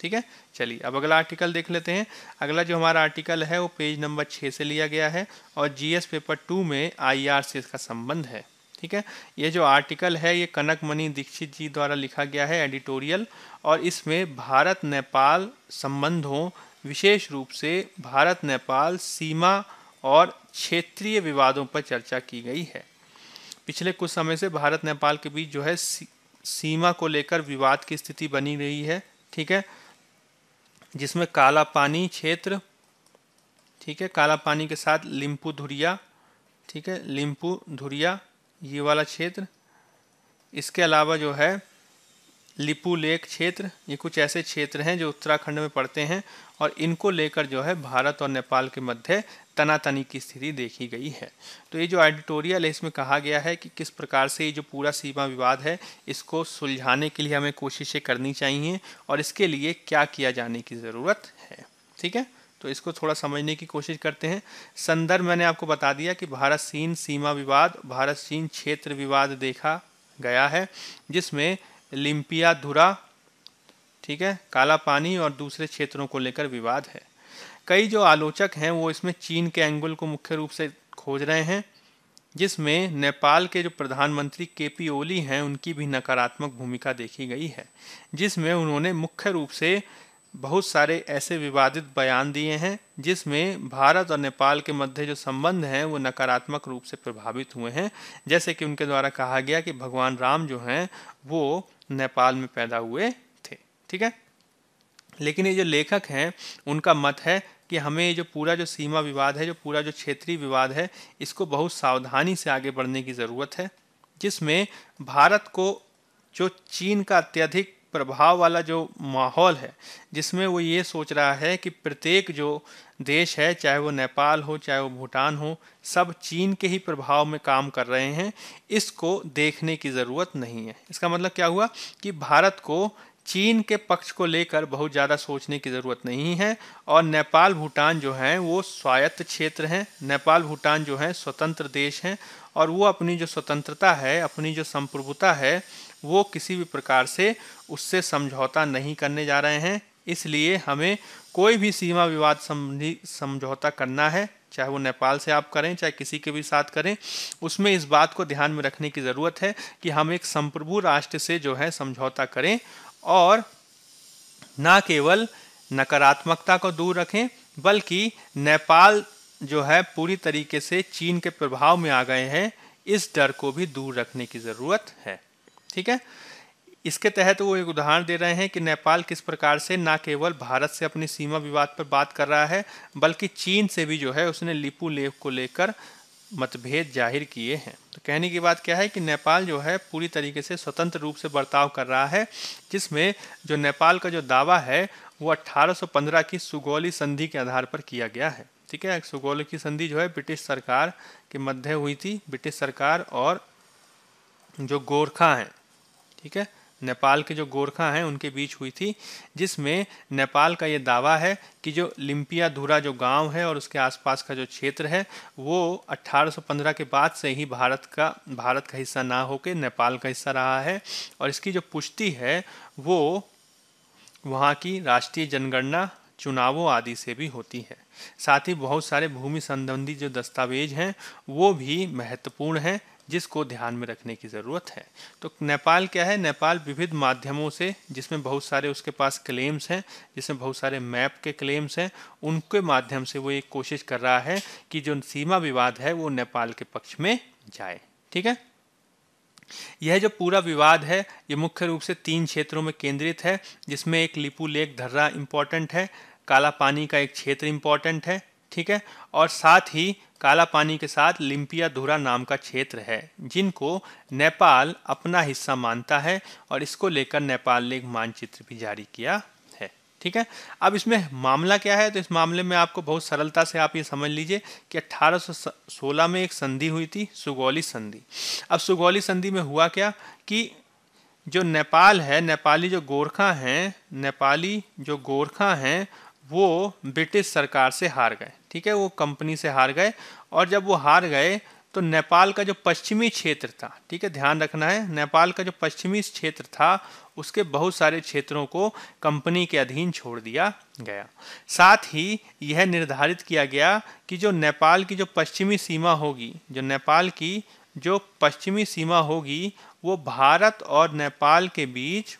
ठीक है चलिए अब अगला आर्टिकल देख लेते हैं अगला जो हमारा आर्टिकल है वो पेज नंबर छः से लिया गया है और जीएस पेपर टू में आईआर से इसका संबंध है ठीक है ये जो आर्टिकल है ये कनक मनी दीक्षित जी द्वारा लिखा गया है एडिटोरियल और इसमें भारत नेपाल संबंधों विशेष रूप से भारत नेपाल सीमा और क्षेत्रीय विवादों पर चर्चा की गई है पिछले कुछ समय से भारत नेपाल के बीच जो है सीमा को लेकर विवाद की स्थिति बनी रही है ठीक है जिसमें काला पानी क्षेत्र ठीक है काला पानी के साथ लिम्पू धुरिया ठीक है लिम्पू धुरिया ये वाला क्षेत्र इसके अलावा जो है लिपू लेक क्षेत्र ये कुछ ऐसे क्षेत्र हैं जो उत्तराखंड में पड़ते हैं और इनको लेकर जो है भारत और नेपाल के मध्य तनातनी की स्थिति देखी गई है तो ये जो एडिटोरियल है इसमें कहा गया है कि किस प्रकार से ये जो पूरा सीमा विवाद है इसको सुलझाने के लिए हमें कोशिशें करनी चाहिए और इसके लिए क्या किया जाने की ज़रूरत है ठीक है तो इसको थोड़ा समझने की कोशिश करते हैं संदर्भ मैंने आपको बता दिया कि भारत चीन सीमा विवाद भारत चीन क्षेत्र विवाद देखा गया है जिसमें लिम्पिया धुरा ठीक है काला पानी और दूसरे क्षेत्रों को लेकर विवाद है कई जो आलोचक हैं वो इसमें चीन के एंगल को मुख्य रूप से खोज रहे हैं जिसमें नेपाल के जो प्रधानमंत्री के पी ओली हैं उनकी भी नकारात्मक भूमिका देखी गई है जिसमें उन्होंने मुख्य रूप से बहुत सारे ऐसे विवादित बयान दिए हैं जिसमें भारत और नेपाल के मध्य जो संबंध हैं वो नकारात्मक रूप से प्रभावित हुए हैं जैसे कि उनके द्वारा कहा गया कि भगवान राम जो हैं वो नेपाल में पैदा हुए थे ठीक है लेकिन ये जो लेखक हैं उनका मत है कि हमें ये जो पूरा जो सीमा विवाद है जो पूरा जो क्षेत्रीय विवाद है इसको बहुत सावधानी से आगे बढ़ने की ज़रूरत है जिसमें भारत को जो चीन का अत्यधिक प्रभाव वाला जो माहौल है जिसमें वो ये सोच रहा है कि प्रत्येक जो देश है चाहे वो नेपाल हो चाहे वो भूटान हो सब चीन के ही प्रभाव में काम कर रहे हैं इसको देखने की ज़रूरत नहीं है इसका मतलब क्या हुआ कि भारत को चीन के पक्ष को लेकर बहुत ज़्यादा सोचने की ज़रूरत नहीं है और नेपाल भूटान जो हैं वो स्वायत्त क्षेत्र हैं नेपाल भूटान जो हैं स्वतंत्र देश हैं और वो अपनी जो स्वतंत्रता है अपनी जो संप्रभुता है वो किसी भी प्रकार से उससे समझौता नहीं करने जा रहे हैं इसलिए हमें कोई भी सीमा विवाद संबंधी समझौता करना है चाहे वो नेपाल से आप करें चाहे किसी के भी साथ करें उसमें इस बात को ध्यान में रखने की ज़रूरत है कि हम एक संप्रभु राष्ट्र से जो है समझौता करें और ना केवल नकारात्मकता को दूर रखें बल्कि नेपाल जो है पूरी तरीके से चीन के प्रभाव में आ गए हैं इस डर को भी दूर रखने की ज़रूरत है ठीक है इसके तहत वो एक उदाहरण दे रहे हैं कि नेपाल किस प्रकार से ना केवल भारत से अपनी सीमा विवाद पर बात कर रहा है बल्कि चीन से भी जो है उसने लिपू लेख को लेकर मतभेद जाहिर किए हैं तो कहने की बात क्या है कि नेपाल जो है पूरी तरीके से स्वतंत्र रूप से बर्ताव कर रहा है जिसमें जो नेपाल का जो दावा है वो 1815 की सुगौली संधि के आधार पर किया गया है ठीक है सुगौली की संधि जो है ब्रिटिश सरकार के मध्य हुई थी ब्रिटिश सरकार और जो गोरखा हैं ठीक है नेपाल के जो गोरखा हैं उनके बीच हुई थी जिसमें नेपाल का ये दावा है कि जो लिम्पिया धुरा जो गांव है और उसके आसपास का जो क्षेत्र है वो 1815 के बाद से ही भारत का भारत का हिस्सा ना होकर नेपाल का हिस्सा रहा है और इसकी जो पुष्टि है वो वहाँ की राष्ट्रीय जनगणना चुनावों आदि से भी होती है साथ ही बहुत सारे भूमि संबंधी जो दस्तावेज हैं वो भी महत्वपूर्ण हैं जिसको ध्यान में रखने की ज़रूरत है तो नेपाल क्या है नेपाल विविध माध्यमों से जिसमें बहुत सारे उसके पास क्लेम्स हैं जिसमें बहुत सारे मैप के क्लेम्स हैं उनके माध्यम से वो ये कोशिश कर रहा है कि जो सीमा विवाद है वो नेपाल के पक्ष में जाए ठीक है यह जो पूरा विवाद है ये मुख्य रूप से तीन क्षेत्रों में केंद्रित है जिसमें एक लिपू लेक धर्रा इम्पॉर्टेंट है काला पानी का एक क्षेत्र इम्पॉर्टेंट है ठीक है और साथ ही काला पानी के साथ लिम्पिया धुरा नाम का क्षेत्र है जिनको नेपाल अपना हिस्सा मानता है और इसको लेकर नेपाल ने एक मानचित्र भी जारी किया है ठीक है अब इसमें मामला क्या है तो इस मामले में आपको बहुत सरलता से आप ये समझ लीजिए कि 1816 में एक संधि हुई थी सुगौली संधि अब सुगौली संधि में हुआ क्या कि जो नेपाल है नेपाली जो गोरखा हैं नेपाली जो गोरखा हैं वो ब्रिटिश सरकार से हार गए ठीक है वो कंपनी से हार गए और जब वो हार गए तो नेपाल का जो पश्चिमी क्षेत्र था ठीक है ध्यान रखना है नेपाल का जो पश्चिमी क्षेत्र था उसके बहुत सारे क्षेत्रों को कंपनी के अधीन छोड़ दिया गया साथ ही यह निर्धारित किया गया कि जो नेपाल की जो पश्चिमी सीमा होगी जो नेपाल की जो पश्चिमी सीमा होगी वो भारत और नेपाल के बीच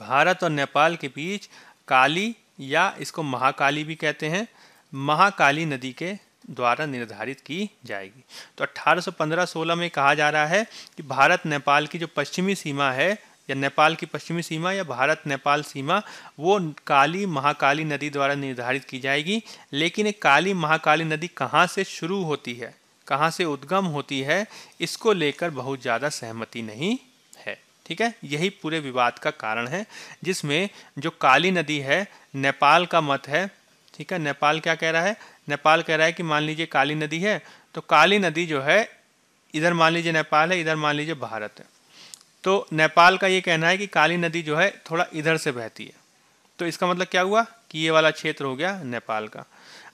भारत और नेपाल के बीच काली या इसको महाकाली भी कहते हैं महाकाली नदी के द्वारा निर्धारित की जाएगी तो 1815-16 में कहा जा रहा है कि भारत नेपाल की जो पश्चिमी सीमा है या नेपाल की पश्चिमी सीमा या भारत नेपाल सीमा वो काली महाकाली नदी द्वारा निर्धारित की जाएगी लेकिन एक काली महाकाली नदी कहाँ से शुरू होती है कहाँ से उद्गम होती है इसको लेकर बहुत ज़्यादा सहमति नहीं है ठीक है यही पूरे विवाद का कारण है जिसमें जो काली नदी है नेपाल का मत है ठीक है नेपाल क्या कह रहा है नेपाल कह रहा है कि मान लीजिए काली नदी है तो काली नदी जो है इधर मान लीजिए नेपाल है इधर मान लीजिए भारत है तो नेपाल का ये कहना है कि काली नदी जो है थोड़ा इधर से बहती है तो इसका मतलब क्या हुआ कि ये वाला क्षेत्र हो गया नेपाल का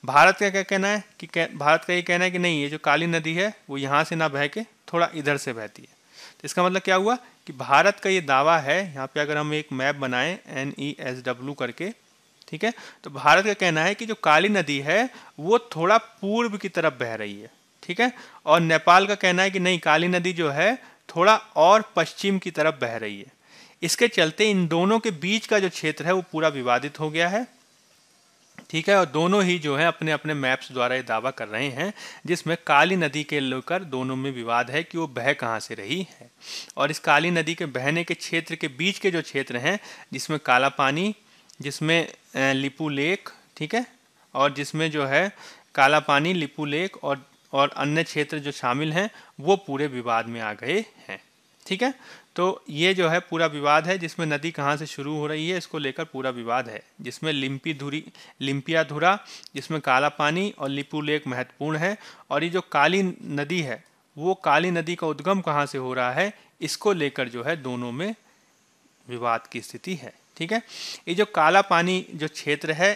भारत का क्या कहना है कि भारत का ये कहना है कि नहीं ये जो काली नदी है वो यहाँ से ना बह के थोड़ा इधर से बहती है तो इसका मतलब क्या हुआ कि भारत का ये दावा है यहाँ पे अगर हम एक मैप बनाएं एन ई एस डब्ल्यू करके ठीक है तो भारत का कहना है कि जो काली नदी है वो थोड़ा पूर्व की तरफ बह रही है ठीक है और नेपाल का कहना है कि नहीं काली नदी जो है थोड़ा और पश्चिम की तरफ बह रही है इसके चलते इन दोनों के बीच का जो क्षेत्र है वो पूरा विवादित हो गया है ठीक है और दोनों ही जो है अपने अपने मैप्स द्वारा ये दावा कर रहे हैं जिसमें काली नदी के लेकर दोनों में विवाद है कि वो बह कहाँ से रही है और इस काली नदी के बहने के क्षेत्र के बीच के जो क्षेत्र हैं जिसमें काला पानी जिसमें लिपू लेक ठीक है और जिसमें जो है काला पानी लिपू लेक और और अन्य क्षेत्र जो शामिल हैं वो पूरे विवाद में आ गए हैं ठीक है तो ये जो है पूरा विवाद है जिसमें नदी कहाँ से शुरू हो रही है इसको लेकर पूरा विवाद है जिसमें लिम्पी धुरी लिम्पिया धुरा जिसमें काला पानी और लिपू लेक महत्वपूर्ण है और ये जो काली नदी है वो काली नदी का उद्गम कहाँ से हो रहा है इसको लेकर जो है दोनों में विवाद की स्थिति है ठीक है ये जो काला पानी जो क्षेत्र है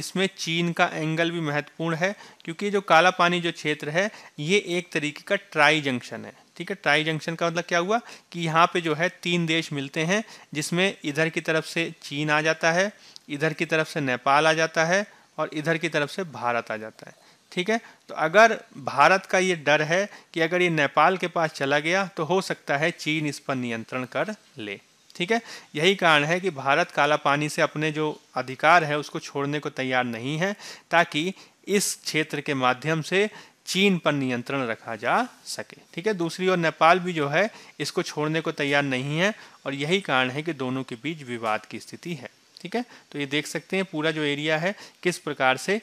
इसमें चीन का एंगल भी महत्वपूर्ण है क्योंकि जो काला पानी जो क्षेत्र है ये एक तरीके का ट्राई जंक्शन है ठीक है ट्राई जंक्शन का मतलब क्या हुआ कि यहाँ पे जो है तीन देश मिलते हैं जिसमें इधर की तरफ से चीन आ जाता है इधर की तरफ से नेपाल आ जाता है और इधर की तरफ से भारत आ जाता है ठीक है तो अगर भारत का ये डर है कि अगर ये नेपाल के पास चला गया तो हो सकता है चीन इस पर नियंत्रण कर ले ठीक है यही कारण है कि भारत काला पानी से अपने जो अधिकार है उसको छोड़ने को तैयार नहीं है ताकि इस क्षेत्र के माध्यम से चीन पर नियंत्रण रखा जा सके ठीक है दूसरी ओर नेपाल भी जो है इसको छोड़ने को तैयार नहीं है और यही कारण है कि दोनों के बीच विवाद की स्थिति है ठीक है तो ये देख सकते हैं पूरा जो एरिया है किस प्रकार से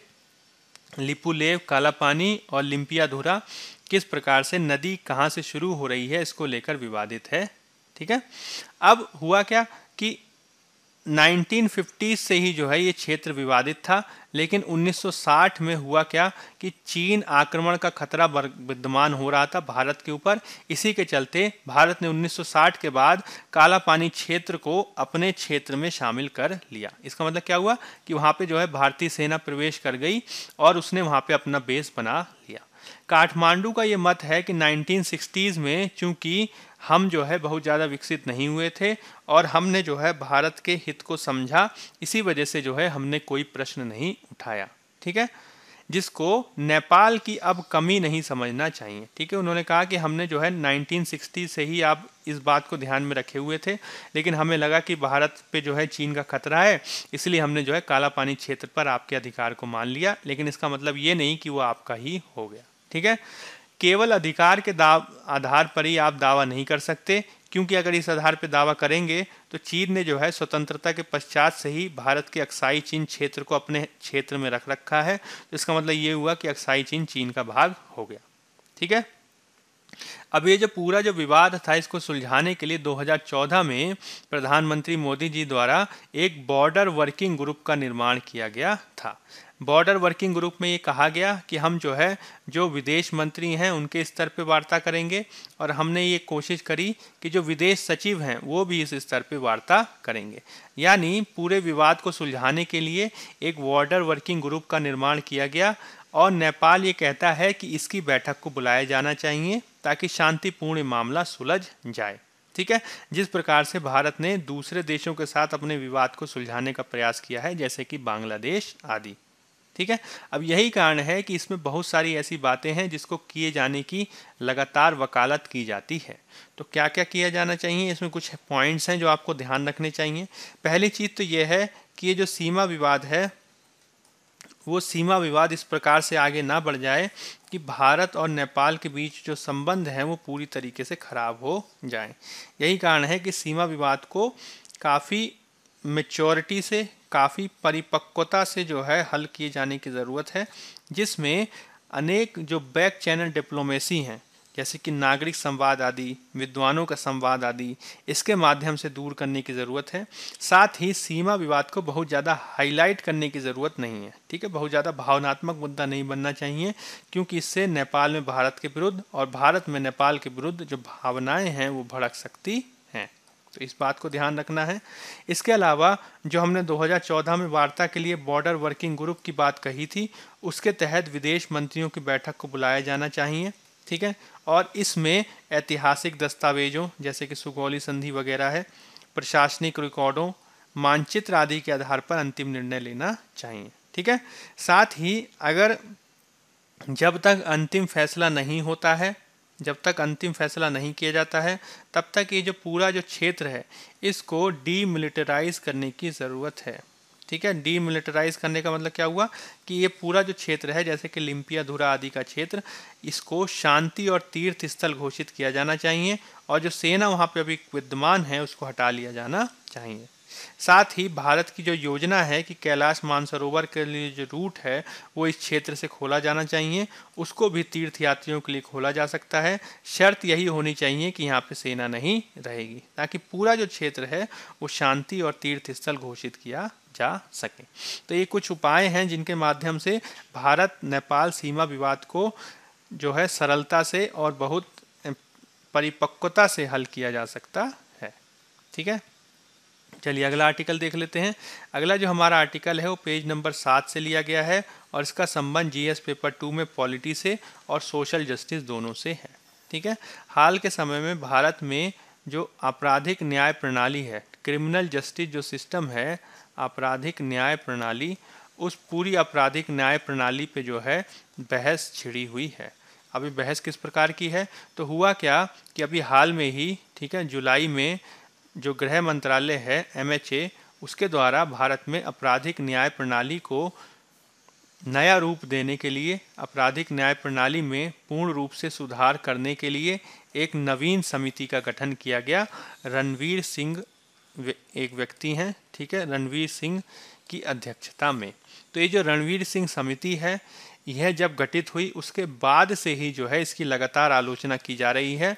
लिपुलेव कालापानी और लिम्पियाधुरा किस प्रकार से नदी कहाँ से शुरू हो रही है इसको लेकर विवादित है ठीक है अब हुआ क्या कि 1950 से ही जो है ये क्षेत्र विवादित था लेकिन 1960 में हुआ क्या कि चीन आक्रमण का खतरा विद्यमान हो रहा था भारत के ऊपर इसी के चलते भारत ने 1960 के बाद काला पानी क्षेत्र को अपने क्षेत्र में शामिल कर लिया इसका मतलब क्या हुआ कि वहाँ पे जो है भारतीय सेना प्रवेश कर गई और उसने वहाँ पे अपना बेस बना लिया काठमांडू का ये मत है कि नाइनटीन में चूँकि हम जो है बहुत ज़्यादा विकसित नहीं हुए थे और हमने जो है भारत के हित को समझा इसी वजह से जो है हमने कोई प्रश्न नहीं उठाया ठीक है जिसको नेपाल की अब कमी नहीं समझना चाहिए ठीक है उन्होंने कहा कि हमने जो है 1960 से ही आप इस बात को ध्यान में रखे हुए थे लेकिन हमें लगा कि भारत पे जो है चीन का खतरा है इसलिए हमने जो है काला पानी क्षेत्र पर आपके अधिकार को मान लिया लेकिन इसका मतलब ये नहीं कि वो आपका ही हो गया ठीक है केवल अधिकार के दाव आधार पर ही आप दावा नहीं कर सकते क्योंकि अगर इस आधार पर दावा करेंगे तो चीन ने जो है स्वतंत्रता के पश्चात से ही भारत के अक्साई चीन क्षेत्र को अपने क्षेत्र में रख रखा है तो इसका मतलब ये हुआ कि अक्साई चीन चीन का भाग हो गया ठीक है अब ये जो पूरा जो विवाद था इसको सुलझाने के लिए 2014 में प्रधानमंत्री मोदी जी द्वारा एक बॉर्डर वर्किंग ग्रुप का निर्माण किया गया था बॉर्डर वर्किंग ग्रुप में ये कहा गया कि हम जो है जो विदेश मंत्री हैं उनके स्तर पे वार्ता करेंगे और हमने ये कोशिश करी कि जो विदेश सचिव हैं वो भी इस स्तर पे वार्ता करेंगे यानी पूरे विवाद को सुलझाने के लिए एक बॉर्डर वर्किंग ग्रुप का निर्माण किया गया और नेपाल ये कहता है कि इसकी बैठक को बुलाया जाना चाहिए ताकि शांतिपूर्ण मामला सुलझ जाए ठीक है जिस प्रकार से भारत ने दूसरे देशों के साथ अपने विवाद को सुलझाने का प्रयास किया है जैसे कि बांग्लादेश आदि ठीक है अब यही कारण है कि इसमें बहुत सारी ऐसी बातें हैं जिसको किए जाने की लगातार वकालत की जाती है तो क्या क्या किया जाना चाहिए इसमें कुछ पॉइंट्स हैं जो आपको ध्यान रखने चाहिए पहली चीज़ तो ये है कि ये जो सीमा विवाद है वो सीमा विवाद इस प्रकार से आगे ना बढ़ जाए कि भारत और नेपाल के बीच जो संबंध हैं वो पूरी तरीके से ख़राब हो जाए यही कारण है कि सीमा विवाद को काफ़ी मेच्योरिटी से काफ़ी परिपक्वता से जो है हल किए जाने की ज़रूरत है जिसमें अनेक जो बैक चैनल डिप्लोमेसी हैं जैसे कि नागरिक संवाद आदि विद्वानों का संवाद आदि इसके माध्यम से दूर करने की ज़रूरत है साथ ही सीमा विवाद को बहुत ज़्यादा हाईलाइट करने की ज़रूरत नहीं है ठीक है बहुत ज़्यादा भावनात्मक मुद्दा नहीं बनना चाहिए क्योंकि इससे नेपाल में भारत के विरुद्ध और भारत में नेपाल के विरुद्ध जो भावनाएँ हैं वो भड़क सकती तो इस बात को ध्यान रखना है इसके अलावा जो हमने 2014 में वार्ता के लिए बॉर्डर वर्किंग ग्रुप की बात कही थी उसके तहत विदेश मंत्रियों की बैठक को बुलाया जाना चाहिए ठीक है और इसमें ऐतिहासिक दस्तावेजों जैसे कि सुगौली संधि वगैरह है प्रशासनिक रिकॉर्डों मानचित्र आदि के आधार पर अंतिम निर्णय लेना चाहिए ठीक है साथ ही अगर जब तक अंतिम फैसला नहीं होता है जब तक अंतिम फैसला नहीं किया जाता है तब तक ये जो पूरा जो क्षेत्र है इसको डीमिलिटराइज करने की ज़रूरत है ठीक है डीमिलिटराइज करने का मतलब क्या हुआ कि ये पूरा जो क्षेत्र है जैसे कि लिम्पिया धुरा आदि का क्षेत्र इसको शांति और तीर्थ स्थल घोषित किया जाना चाहिए और जो सेना वहाँ पर अभी विद्यमान है उसको हटा लिया जाना चाहिए साथ ही भारत की जो योजना है कि कैलाश मानसरोवर के लिए जो रूट है वो इस क्षेत्र से खोला जाना चाहिए उसको भी तीर्थ यात्रियों के लिए खोला जा सकता है शर्त यही होनी चाहिए कि यहाँ पे सेना नहीं रहेगी ताकि पूरा जो क्षेत्र है वो शांति और तीर्थ स्थल घोषित किया जा सके तो ये कुछ उपाय हैं जिनके माध्यम से भारत नेपाल सीमा विवाद को जो है सरलता से और बहुत परिपक्वता से हल किया जा सकता है ठीक है चलिए अगला आर्टिकल देख लेते हैं अगला जो हमारा आर्टिकल है वो पेज नंबर सात से लिया गया है और इसका संबंध जीएस पेपर टू में पॉलिटी से और सोशल जस्टिस दोनों से है ठीक है हाल के समय में भारत में जो आपराधिक न्याय प्रणाली है क्रिमिनल जस्टिस जो सिस्टम है आपराधिक न्याय प्रणाली उस पूरी आपराधिक न्याय प्रणाली पे जो है बहस छिड़ी हुई है अभी बहस किस प्रकार की है तो हुआ क्या कि अभी हाल में ही ठीक है जुलाई में जो गृह मंत्रालय है एम उसके द्वारा भारत में आपराधिक न्याय प्रणाली को नया रूप देने के लिए आपराधिक न्याय प्रणाली में पूर्ण रूप से सुधार करने के लिए एक नवीन समिति का गठन किया गया रणवीर सिंह एक व्यक्ति हैं ठीक है रणवीर सिंह की अध्यक्षता में तो ये जो रणवीर सिंह समिति है यह जब गठित हुई उसके बाद से ही जो है इसकी लगातार आलोचना की जा रही है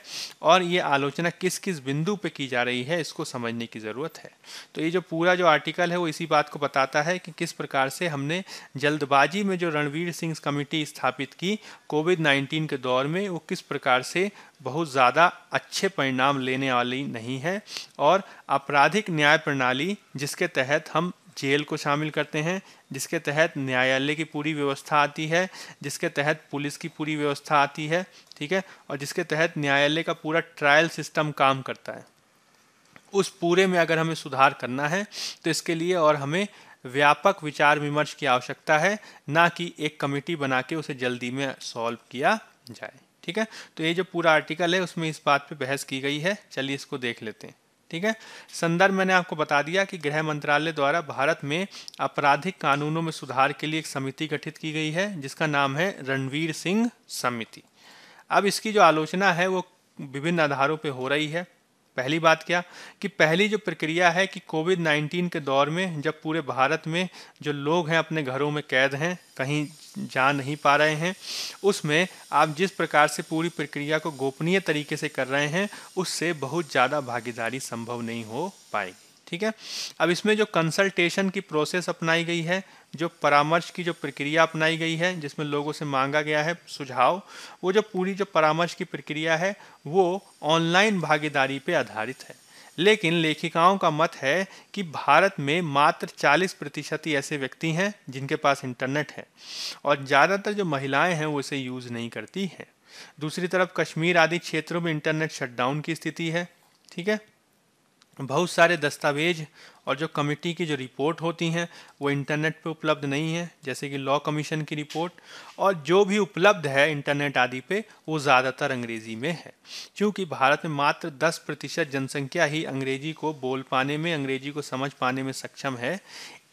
और ये आलोचना किस किस बिंदु पे की जा रही है इसको समझने की ज़रूरत है तो ये जो पूरा जो आर्टिकल है वो इसी बात को बताता है कि किस प्रकार से हमने जल्दबाजी में जो रणवीर सिंह कमेटी स्थापित की कोविड नाइन्टीन के दौर में वो किस प्रकार से बहुत ज़्यादा अच्छे परिणाम लेने वाली नहीं है और आपराधिक न्याय प्रणाली जिसके तहत हम जेल को शामिल करते हैं जिसके तहत न्यायालय की पूरी व्यवस्था आती है जिसके तहत पुलिस की पूरी व्यवस्था आती है ठीक है और जिसके तहत न्यायालय का पूरा ट्रायल सिस्टम काम करता है उस पूरे में अगर हमें सुधार करना है तो इसके लिए और हमें व्यापक विचार विमर्श की आवश्यकता है ना कि एक कमेटी बना के उसे जल्दी में सॉल्व किया जाए ठीक है तो ये जो पूरा आर्टिकल है उसमें इस बात पे बहस की गई है चलिए इसको देख लेते हैं ठीक है संदर्भ मैंने आपको बता दिया कि गृह मंत्रालय द्वारा भारत में आपराधिक कानूनों में सुधार के लिए एक समिति गठित की गई है जिसका नाम है रणवीर सिंह समिति अब इसकी जो आलोचना है वो विभिन्न आधारों पर हो रही है पहली बात क्या कि पहली जो प्रक्रिया है कि कोविड 19 के दौर में जब पूरे भारत में जो लोग हैं अपने घरों में कैद हैं कहीं जा नहीं पा रहे हैं उसमें आप जिस प्रकार से पूरी प्रक्रिया को गोपनीय तरीके से कर रहे हैं उससे बहुत ज़्यादा भागीदारी संभव नहीं हो पाएगी ठीक है अब इसमें जो कंसल्टेशन की प्रोसेस अपनाई गई है जो परामर्श की जो प्रक्रिया अपनाई गई है जिसमें लोगों से मांगा गया है सुझाव वो जो पूरी जो परामर्श की प्रक्रिया है वो ऑनलाइन भागीदारी पर आधारित है लेकिन लेखिकाओं का मत है कि भारत में मात्र 40 प्रतिशत ही ऐसे व्यक्ति हैं जिनके पास इंटरनेट है और ज़्यादातर जो महिलाएं हैं वो इसे यूज़ नहीं करती हैं दूसरी तरफ कश्मीर आदि क्षेत्रों में इंटरनेट शटडाउन की स्थिति है ठीक है बहुत सारे दस्तावेज और जो कमेटी की जो रिपोर्ट होती हैं वो इंटरनेट पे उपलब्ध नहीं है जैसे कि लॉ कमीशन की रिपोर्ट और जो भी उपलब्ध है इंटरनेट आदि पे वो ज़्यादातर अंग्रेज़ी में है क्योंकि भारत में मात्र 10 प्रतिशत जनसंख्या ही अंग्रेज़ी को बोल पाने में अंग्रेज़ी को समझ पाने में सक्षम है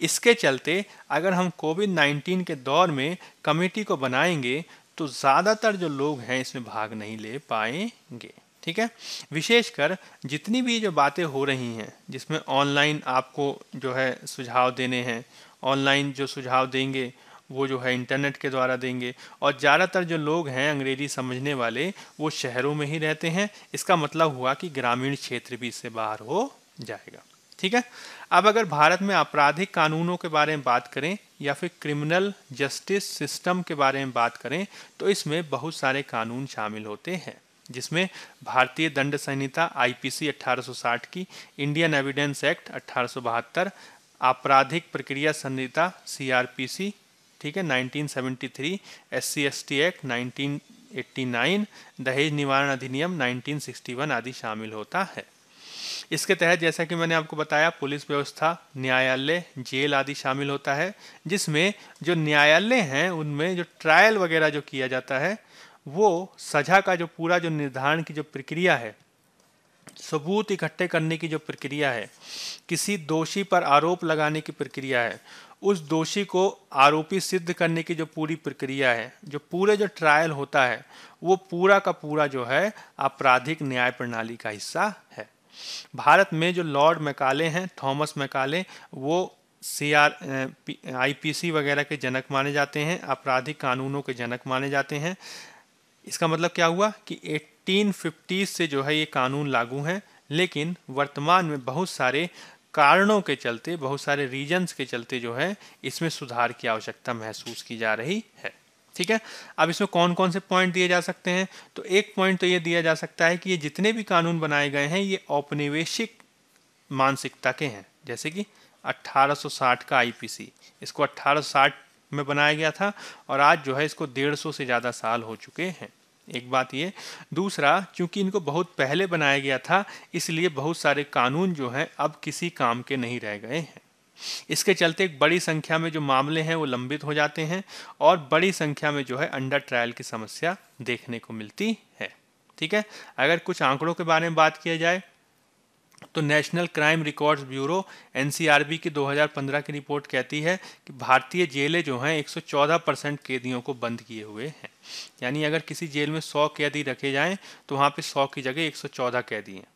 इसके चलते अगर हम कोविड नाइन्टीन के दौर में कमेटी को बनाएंगे तो ज़्यादातर जो लोग हैं इसमें भाग नहीं ले पाएंगे ठीक है विशेषकर जितनी भी जो बातें हो रही हैं जिसमें ऑनलाइन आपको जो है सुझाव देने हैं ऑनलाइन जो सुझाव देंगे वो जो है इंटरनेट के द्वारा देंगे और ज़्यादातर जो लोग हैं अंग्रेजी समझने वाले वो शहरों में ही रहते हैं इसका मतलब हुआ कि ग्रामीण क्षेत्र भी इससे बाहर हो जाएगा ठीक है अब अगर भारत में आपराधिक कानूनों के बारे में बात करें या फिर क्रिमिनल जस्टिस सिस्टम के बारे में बात करें तो इसमें बहुत सारे कानून शामिल होते हैं जिसमें भारतीय दंड संहिता आईपीसी 1860 की इंडियन एविडेंस एक्ट अठारह आपराधिक प्रक्रिया संहिता सीआरपीसी ठीक है 1973 एससीएसटी एक्ट 1989 दहेज निवारण अधिनियम 1961 आदि शामिल होता है इसके तहत जैसा कि मैंने आपको बताया पुलिस व्यवस्था न्यायालय जेल आदि शामिल होता है जिसमें जो न्यायालय हैं उनमें जो ट्रायल वगैरह जो किया जाता है वो सजा का जो पूरा जो निर्धारण की जो प्रक्रिया है सबूत इकट्ठे करने की जो प्रक्रिया है किसी दोषी पर आरोप लगाने की प्रक्रिया है उस दोषी को आरोपी सिद्ध करने की जो पूरी प्रक्रिया है जो पूरे जो ट्रायल होता है वो पूरा का पूरा जो है आपराधिक न्याय प्रणाली का हिस्सा है भारत में जो लॉर्ड मैकाले हैं थॉमस मैकाले वो C are I P C वगैरह के जनक माने जाते हैं आपराधिक कानूनों के जनक माने जाते हैं इसका मतलब क्या हुआ कि 1850 से जो है ये कानून लागू हैं लेकिन वर्तमान में बहुत सारे कारणों के चलते बहुत सारे रीजन्स के चलते जो है इसमें सुधार की आवश्यकता महसूस की जा रही है ठीक है अब इसमें कौन कौन से पॉइंट दिए जा सकते हैं तो एक पॉइंट तो ये दिया जा सकता है कि ये जितने भी कानून बनाए गए हैं ये औपनिवेशिक मानसिकता के हैं जैसे कि 1860 का आईपीसी इसको 1860 में बनाया गया था और आज जो है इसको डेढ़ सौ से ज़्यादा साल हो चुके हैं एक बात ये दूसरा क्योंकि इनको बहुत पहले बनाया गया था इसलिए बहुत सारे कानून जो हैं अब किसी काम के नहीं रह गए हैं इसके चलते एक बड़ी संख्या में जो मामले हैं वो लंबित हो जाते हैं और बड़ी संख्या में जो है अंडर ट्रायल की समस्या देखने को मिलती है ठीक है अगर कुछ आंकड़ों के बारे में बात किया जाए तो national crime records bureau NCRB की 2015 की रिपोर्ट कहती है कि भारतीय जेलें जो हैं 114 परसेंट कैदियों को बंद किए हुए हैं यानी अगर किसी जेल में 100 कैदी रखे जाएं तो वहाँ पे 100 की जगह 114 कैदी हैं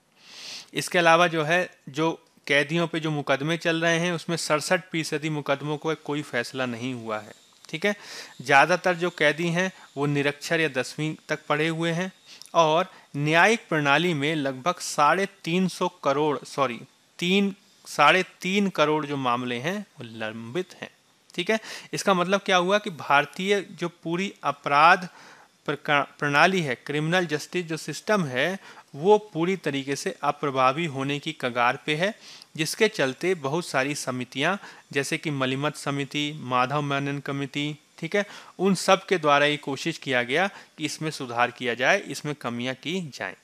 इसके अलावा जो है जो कैदियों पे जो मुकदमे चल रहे हैं उसमें सड़सठ फीसदी मुकदमों को कोई फैसला नहीं हुआ है ठीक है ज़्यादातर जो कैदी हैं वो निरक्षर या दसवीं तक पढ़े हुए हैं और न्यायिक प्रणाली में लगभग साढ़े तीन सौ करोड़ सॉरी तीन साढ़े तीन करोड़ जो मामले हैं वो लंबित हैं ठीक है इसका मतलब क्या हुआ कि भारतीय जो पूरी अपराध प्रणाली है क्रिमिनल जस्टिस जो सिस्टम है वो पूरी तरीके से अप्रभावी होने की कगार पे है जिसके चलते बहुत सारी समितियां जैसे कि मलिमत समिति माधव मेनन कमिटी ठीक है उन सब के द्वारा ये कोशिश किया गया कि इसमें सुधार किया जाए इसमें कमियां की जाएं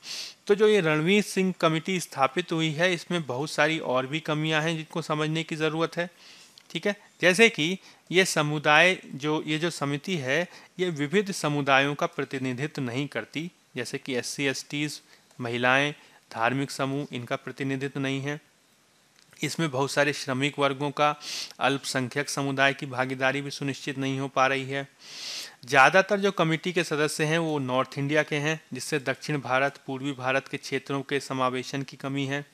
तो जो ये रणवीर सिंह कमेटी स्थापित हुई है इसमें बहुत सारी और भी कमियां हैं जिनको समझने की ज़रूरत है ठीक है जैसे कि ये समुदाय जो ये जो समिति है ये विविध समुदायों का प्रतिनिधित्व नहीं करती जैसे कि एस सी महिलाएं धार्मिक समूह इनका प्रतिनिधित्व नहीं है इसमें बहुत सारे श्रमिक वर्गों का अल्पसंख्यक समुदाय की भागीदारी भी सुनिश्चित नहीं हो पा रही है ज़्यादातर जो कमेटी के सदस्य हैं वो नॉर्थ इंडिया के हैं जिससे दक्षिण भारत पूर्वी भारत के क्षेत्रों के समावेशन की कमी है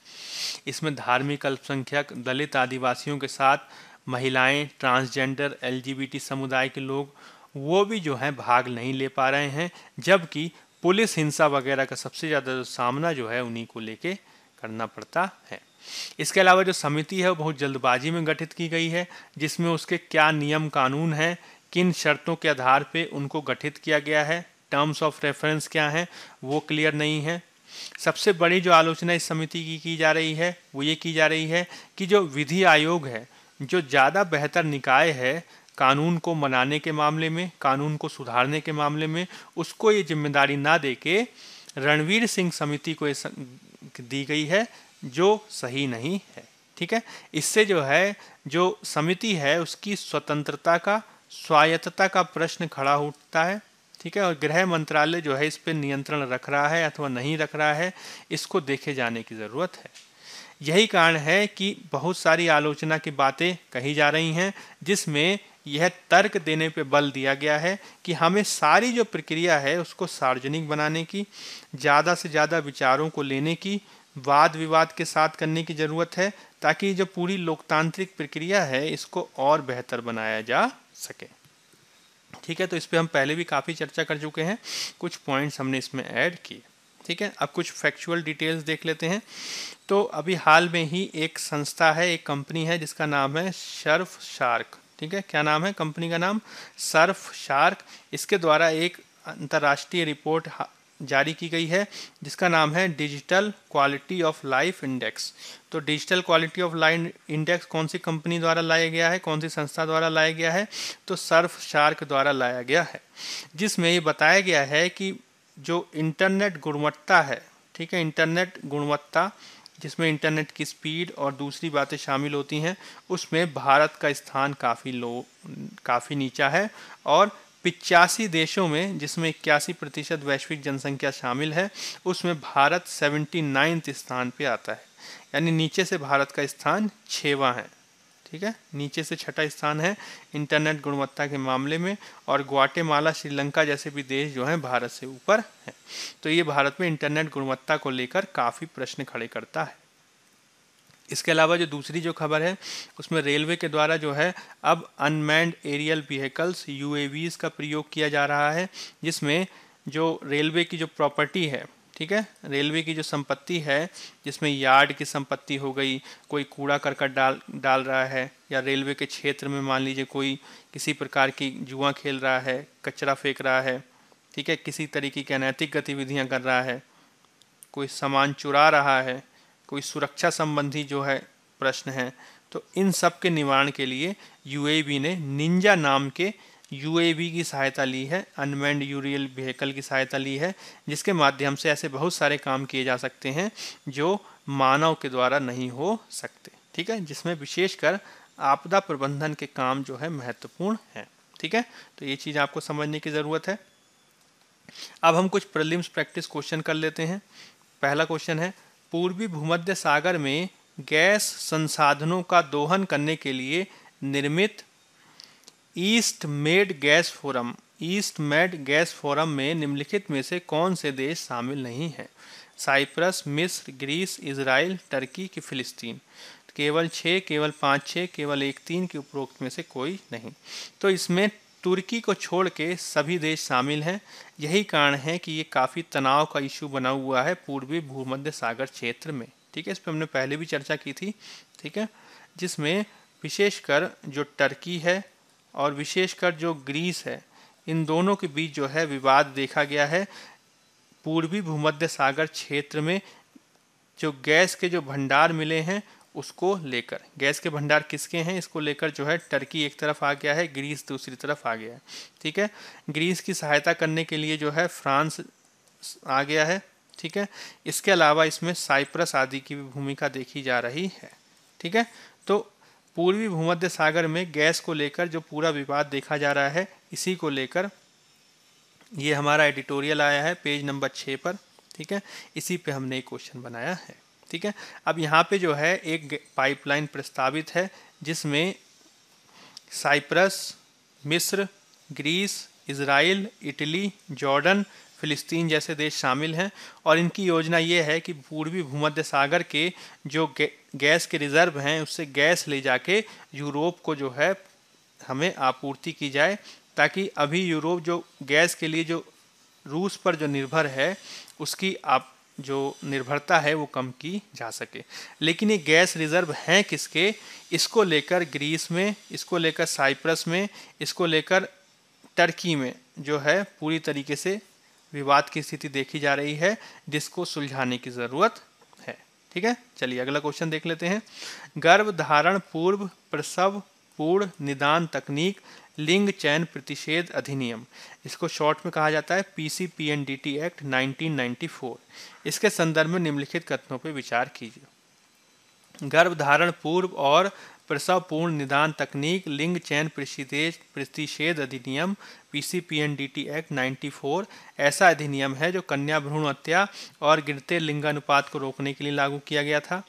इसमें धार्मिक अल्पसंख्यक दलित आदिवासियों के साथ महिलाएं ट्रांसजेंडर एल समुदाय के लोग वो भी जो हैं भाग नहीं ले पा रहे हैं जबकि पुलिस हिंसा वगैरह का सबसे ज़्यादा सामना जो है उन्हीं को लेके करना पड़ता है इसके अलावा जो समिति है वो बहुत जल्दबाजी में गठित की गई है जिसमें उसके क्या नियम कानून हैं किन शर्तों के आधार पे उनको गठित किया गया है टर्म्स ऑफ रेफरेंस क्या हैं वो क्लियर नहीं है सबसे बड़ी जो आलोचना इस समिति की की जा रही है वो ये की जा रही है कि जो विधि आयोग है जो ज़्यादा बेहतर निकाय है कानून को मनाने के मामले में कानून को सुधारने के मामले में उसको ये जिम्मेदारी ना दे के रणवीर सिंह समिति को दी गई है जो सही नहीं है ठीक है इससे जो है जो समिति है उसकी स्वतंत्रता का स्वायत्तता का प्रश्न खड़ा उठता है ठीक है और गृह मंत्रालय जो है इस पर नियंत्रण रख रहा है अथवा नहीं रख रहा है इसको देखे जाने की ज़रूरत है यही कारण है कि बहुत सारी आलोचना की बातें कही जा रही हैं जिसमें यह तर्क देने पर बल दिया गया है कि हमें सारी जो प्रक्रिया है उसको सार्वजनिक बनाने की ज़्यादा से ज़्यादा विचारों को लेने की वाद विवाद के साथ करने की ज़रूरत है ताकि जो पूरी लोकतांत्रिक प्रक्रिया है इसको और बेहतर बनाया जा सके ठीक है तो इस पर हम पहले भी काफ़ी चर्चा कर चुके हैं कुछ पॉइंट्स हमने इसमें ऐड किए ठीक है अब कुछ फैक्चुअल डिटेल्स देख लेते हैं तो अभी हाल में ही एक संस्था है एक कंपनी है जिसका नाम है शर्फ शार्क ठीक है क्या नाम है कंपनी का नाम सर्फ शार्क इसके द्वारा एक अंतर्राष्ट्रीय रिपोर्ट जारी की गई है जिसका नाम है digital quality of life index तो digital quality of life index कौन सी कंपनी द्वारा लाया गया है कौन सी संस्था द्वारा लाया गया है तो सर्फ शार्क द्वारा लाया गया है जिसमें ये बताया गया है कि जो इंटरनेट गुणवत्ता है ठीक है इंटरनेट गुणवत्ता जिसमें इंटरनेट की स्पीड और दूसरी बातें शामिल होती हैं उसमें भारत का स्थान काफ़ी लो काफ़ी नीचा है और पिचासी देशों में जिसमें इक्यासी प्रतिशत वैश्विक जनसंख्या शामिल है उसमें भारत सेवेंटी नाइन्थ स्थान पे आता है यानी नीचे से भारत का स्थान छवा है ठीक है नीचे से छठा स्थान है इंटरनेट गुणवत्ता के मामले में और ग्वाटेमाला श्रीलंका जैसे भी देश जो हैं भारत से ऊपर हैं तो ये भारत में इंटरनेट गुणवत्ता को लेकर काफ़ी प्रश्न खड़े करता है इसके अलावा जो दूसरी जो खबर है उसमें रेलवे के द्वारा जो है अब अनमैंड एरियल व्हीकल्स यू का प्रयोग किया जा रहा है जिसमें जो रेलवे की जो प्रॉपर्टी है ठीक है रेलवे की जो संपत्ति है जिसमें यार्ड की संपत्ति हो गई कोई कूड़ा करकट डाल डाल रहा है या रेलवे के क्षेत्र में मान लीजिए कोई किसी प्रकार की जुआ खेल रहा है कचरा फेंक रहा है ठीक है किसी तरीके की अनैतिक गतिविधियां कर रहा है कोई सामान चुरा रहा है कोई सुरक्षा संबंधी जो है प्रश्न है तो इन सब के निवारण के लिए यूएवी ने निंजा नाम के यूएवी की सहायता ली है अनमैंड यूरियल व्हीकल की सहायता ली है जिसके माध्यम से ऐसे बहुत सारे काम किए जा सकते हैं जो मानव के द्वारा नहीं हो सकते ठीक है जिसमें विशेषकर आपदा प्रबंधन के काम जो है महत्वपूर्ण है ठीक है तो ये चीज़ आपको समझने की ज़रूरत है अब हम कुछ प्रलिम्स प्रैक्टिस क्वेश्चन कर लेते हैं पहला क्वेश्चन है पूर्वी भूमध्य सागर में गैस संसाधनों का दोहन करने के लिए निर्मित East Med gas forum East Med gas forum में निम्नलिखित में से कौन से देश शामिल नहीं हैं साइप्रस मिस्र ग्रीस इसराइल टर्की की फिलिस्तीन केवल छः केवल पाँच छः केवल एक तीन के उपरोक्त में से कोई नहीं तो इसमें तुर्की को छोड़ के सभी देश शामिल हैं यही कारण है कि ये काफ़ी तनाव का इशू बना हुआ है पूर्वी भूमध्य सागर क्षेत्र में ठीक है इस पर हमने पहले भी चर्चा की थी ठीक है जिसमें विशेषकर जो टर्की है और विशेषकर जो ग्रीस है इन दोनों के बीच जो है विवाद देखा गया है पूर्वी भूमध्य सागर क्षेत्र में जो गैस के जो भंडार मिले हैं उसको लेकर गैस के भंडार किसके हैं इसको लेकर जो है टर्की एक तरफ आ गया है ग्रीस दूसरी तरफ आ गया है ठीक है ग्रीस की सहायता करने के लिए जो है फ्रांस आ गया है ठीक है इसके अलावा इसमें साइप्रस आदि की भी भूमिका देखी जा रही है ठीक है तो पूर्वी भूमध्य सागर में गैस को लेकर जो पूरा विवाद देखा जा रहा है इसी को लेकर ये हमारा एडिटोरियल आया है पेज नंबर छः पर ठीक है इसी पे हमने एक क्वेश्चन बनाया है ठीक है अब यहाँ पे जो है एक पाइपलाइन प्रस्तावित है जिसमें साइप्रस मिस्र ग्रीस इसराइल इटली जॉर्डन फिलिस्तीन जैसे देश शामिल हैं और इनकी योजना ये है कि पूर्वी भूमध्य सागर के जो गै, गैस के रिजर्व हैं उससे गैस ले जाके यूरोप को जो है हमें आपूर्ति की जाए ताकि अभी यूरोप जो गैस के लिए जो रूस पर जो निर्भर है उसकी आप जो निर्भरता है वो कम की जा सके लेकिन ये गैस रिजर्व हैं किसके इसको लेकर ग्रीस में इसको लेकर साइप्रस में इसको लेकर टर्की में जो है पूरी तरीके से विवाद की स्थिति देखी जा रही है जिसको सुलझाने की ज़रूरत है ठीक है चलिए अगला क्वेश्चन देख लेते हैं गर्भ धारण पूर्व प्रसव पूर्ण निदान तकनीक लिंग चयन प्रतिषेध अधिनियम इसको शॉर्ट में कहा जाता है P C P N D T act nineteen इसके संदर्भ में निम्नलिखित कथनों पर विचार कीजिए गर्भधारण पूर्व और प्रसवपूर्ण निदान तकनीक लिंग चयन प्रतिषेध अधिनियम P P C N D T act ninety four ऐसा अधिनियम है जो कन्या भ्रूण हत्या और गिरते लिंगानुपात को रोकने के लिए लागू किया गया था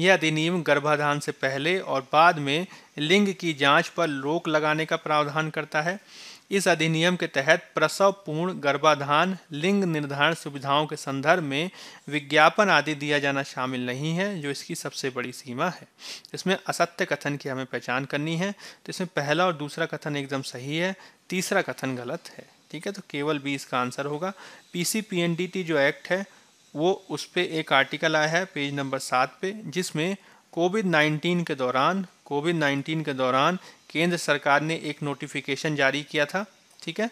यह अधिनियम गर्भाधान से पहले और बाद में लिंग की जांच पर रोक लगाने का प्रावधान करता है इस अधिनियम के तहत प्रसव पूर्ण गर्भाधान लिंग निर्धारण सुविधाओं के संदर्भ में विज्ञापन आदि दिया जाना शामिल नहीं है जो इसकी सबसे बड़ी सीमा है इसमें असत्य कथन की हमें पहचान करनी है तो इसमें पहला और दूसरा कथन एकदम सही है तीसरा कथन गलत है ठीक है तो केवल बी इसका आंसर होगा P C P N D T जो एक्ट है वो उस पर एक आर्टिकल आया है पेज नंबर सात पे जिसमें कोविड नाइन्टीन के दौरान कोविड नाइन्टीन के दौरान केंद्र सरकार ने एक नोटिफिकेशन जारी किया था ठीक है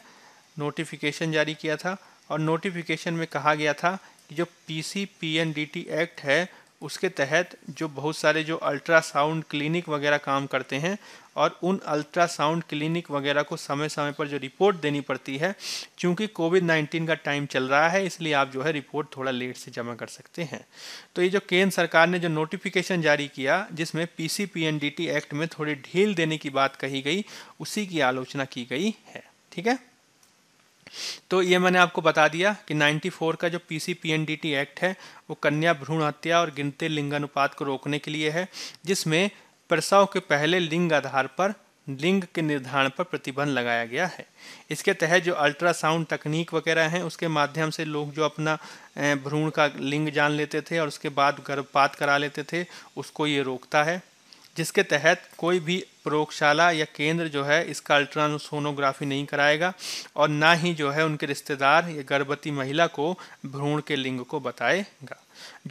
नोटिफिकेशन जारी किया था और नोटिफिकेशन में कहा गया था कि जो P C P N D T act है उसके तहत जो बहुत सारे जो अल्ट्रासाउंड क्लिनिक वगैरह काम करते हैं और उन अल्ट्रासाउंड क्लिनिक वगैरह को समय समय पर जो रिपोर्ट देनी पड़ती है क्योंकि कोविड 19 का टाइम चल रहा है इसलिए आप जो है रिपोर्ट थोड़ा लेट से जमा कर सकते हैं तो ये जो केंद्र सरकार ने जो नोटिफिकेशन जारी किया जिसमें पी सी एक्ट में थोड़ी ढील देने की बात कही गई उसी की आलोचना की गई है ठीक है तो ये मैंने आपको बता दिया कि 94 का जो पी सी एक्ट है वो कन्या भ्रूण हत्या और गिनते लिंगानुपात को रोकने के लिए है जिसमें प्रसव के पहले लिंग आधार पर लिंग के निर्धारण पर प्रतिबंध लगाया गया है इसके तहत जो अल्ट्रासाउंड तकनीक वगैरह हैं उसके माध्यम से लोग जो अपना भ्रूण का लिंग जान लेते थे और उसके बाद गर्भपात करा लेते थे उसको ये रोकता है जिसके तहत कोई भी प्रयोगशाला या केंद्र जो है इसका अल्ट्रासोनोग्राफी नहीं कराएगा और ना ही जो है उनके रिश्तेदार या गर्भवती महिला को भ्रूण के लिंग को बताएगा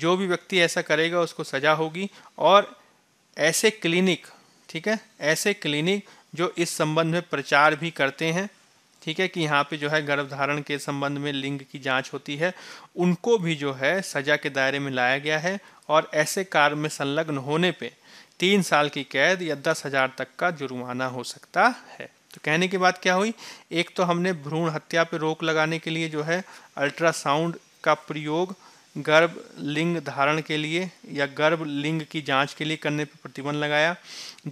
जो भी व्यक्ति ऐसा करेगा उसको सजा होगी और ऐसे क्लिनिक ठीक है ऐसे क्लिनिक जो इस संबंध में प्रचार भी करते हैं ठीक है कि यहाँ पे जो है गर्भधारण के संबंध में लिंग की जांच होती है उनको भी जो है सजा के दायरे में लाया गया है और ऐसे कार्य में संलग्न होने पे तीन साल की कैद या दस हजार तक का जुर्माना हो सकता है तो कहने की बात क्या हुई एक तो हमने भ्रूण हत्या पर रोक लगाने के लिए जो है अल्ट्रासाउंड का प्रयोग गर्भ लिंग धारण के लिए या गर्भ लिंग की जांच के लिए करने पर प्रतिबंध लगाया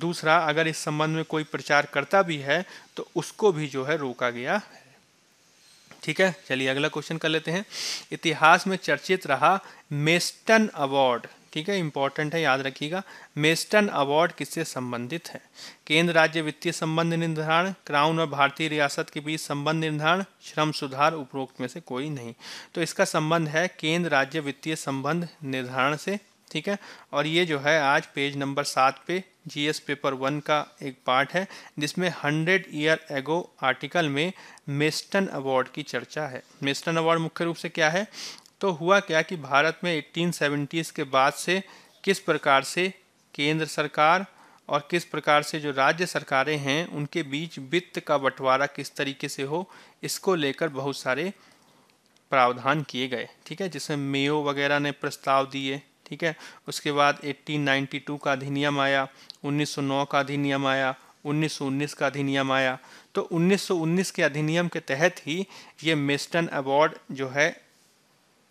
दूसरा अगर इस संबंध में कोई प्रचार करता भी है तो उसको भी जो है रोका गया है ठीक है चलिए अगला क्वेश्चन कर लेते हैं इतिहास में चर्चित रहा मेस्टन अवार्ड ठीक है इंपॉर्टेंट है याद रखिएगा मेस्टन अवार्ड किससे संबंधित है केंद्र राज्य वित्तीय संबंध निर्धारण क्राउन और भारतीय रियासत के बीच संबंध निर्धारण श्रम सुधार उपरोक्त में से कोई नहीं तो इसका संबंध है केंद्र राज्य वित्तीय संबंध निर्धारण से ठीक है और ये जो है आज पेज नंबर सात पे जीएस पेपर वन का एक पार्ट है जिसमें हंड्रेड ईयर एगो आर्टिकल में मेस्टन अवार्ड की चर्चा है मेस्टन अवार्ड मुख्य रूप से क्या है तो हुआ क्या कि भारत में एट्टीन के बाद से किस प्रकार से केंद्र सरकार और किस प्रकार से जो राज्य सरकारें हैं उनके बीच वित्त का बंटवारा किस तरीके से हो इसको लेकर बहुत सारे प्रावधान किए गए ठीक है जिसमें मेयो वगैरह ने प्रस्ताव दिए ठीक है उसके बाद 1892 का अधिनियम आया 1909 का अधिनियम आया 1919 का अधिनियम आया तो 1919 के अधिनियम के तहत ही ये मिस्टन अवार्ड जो है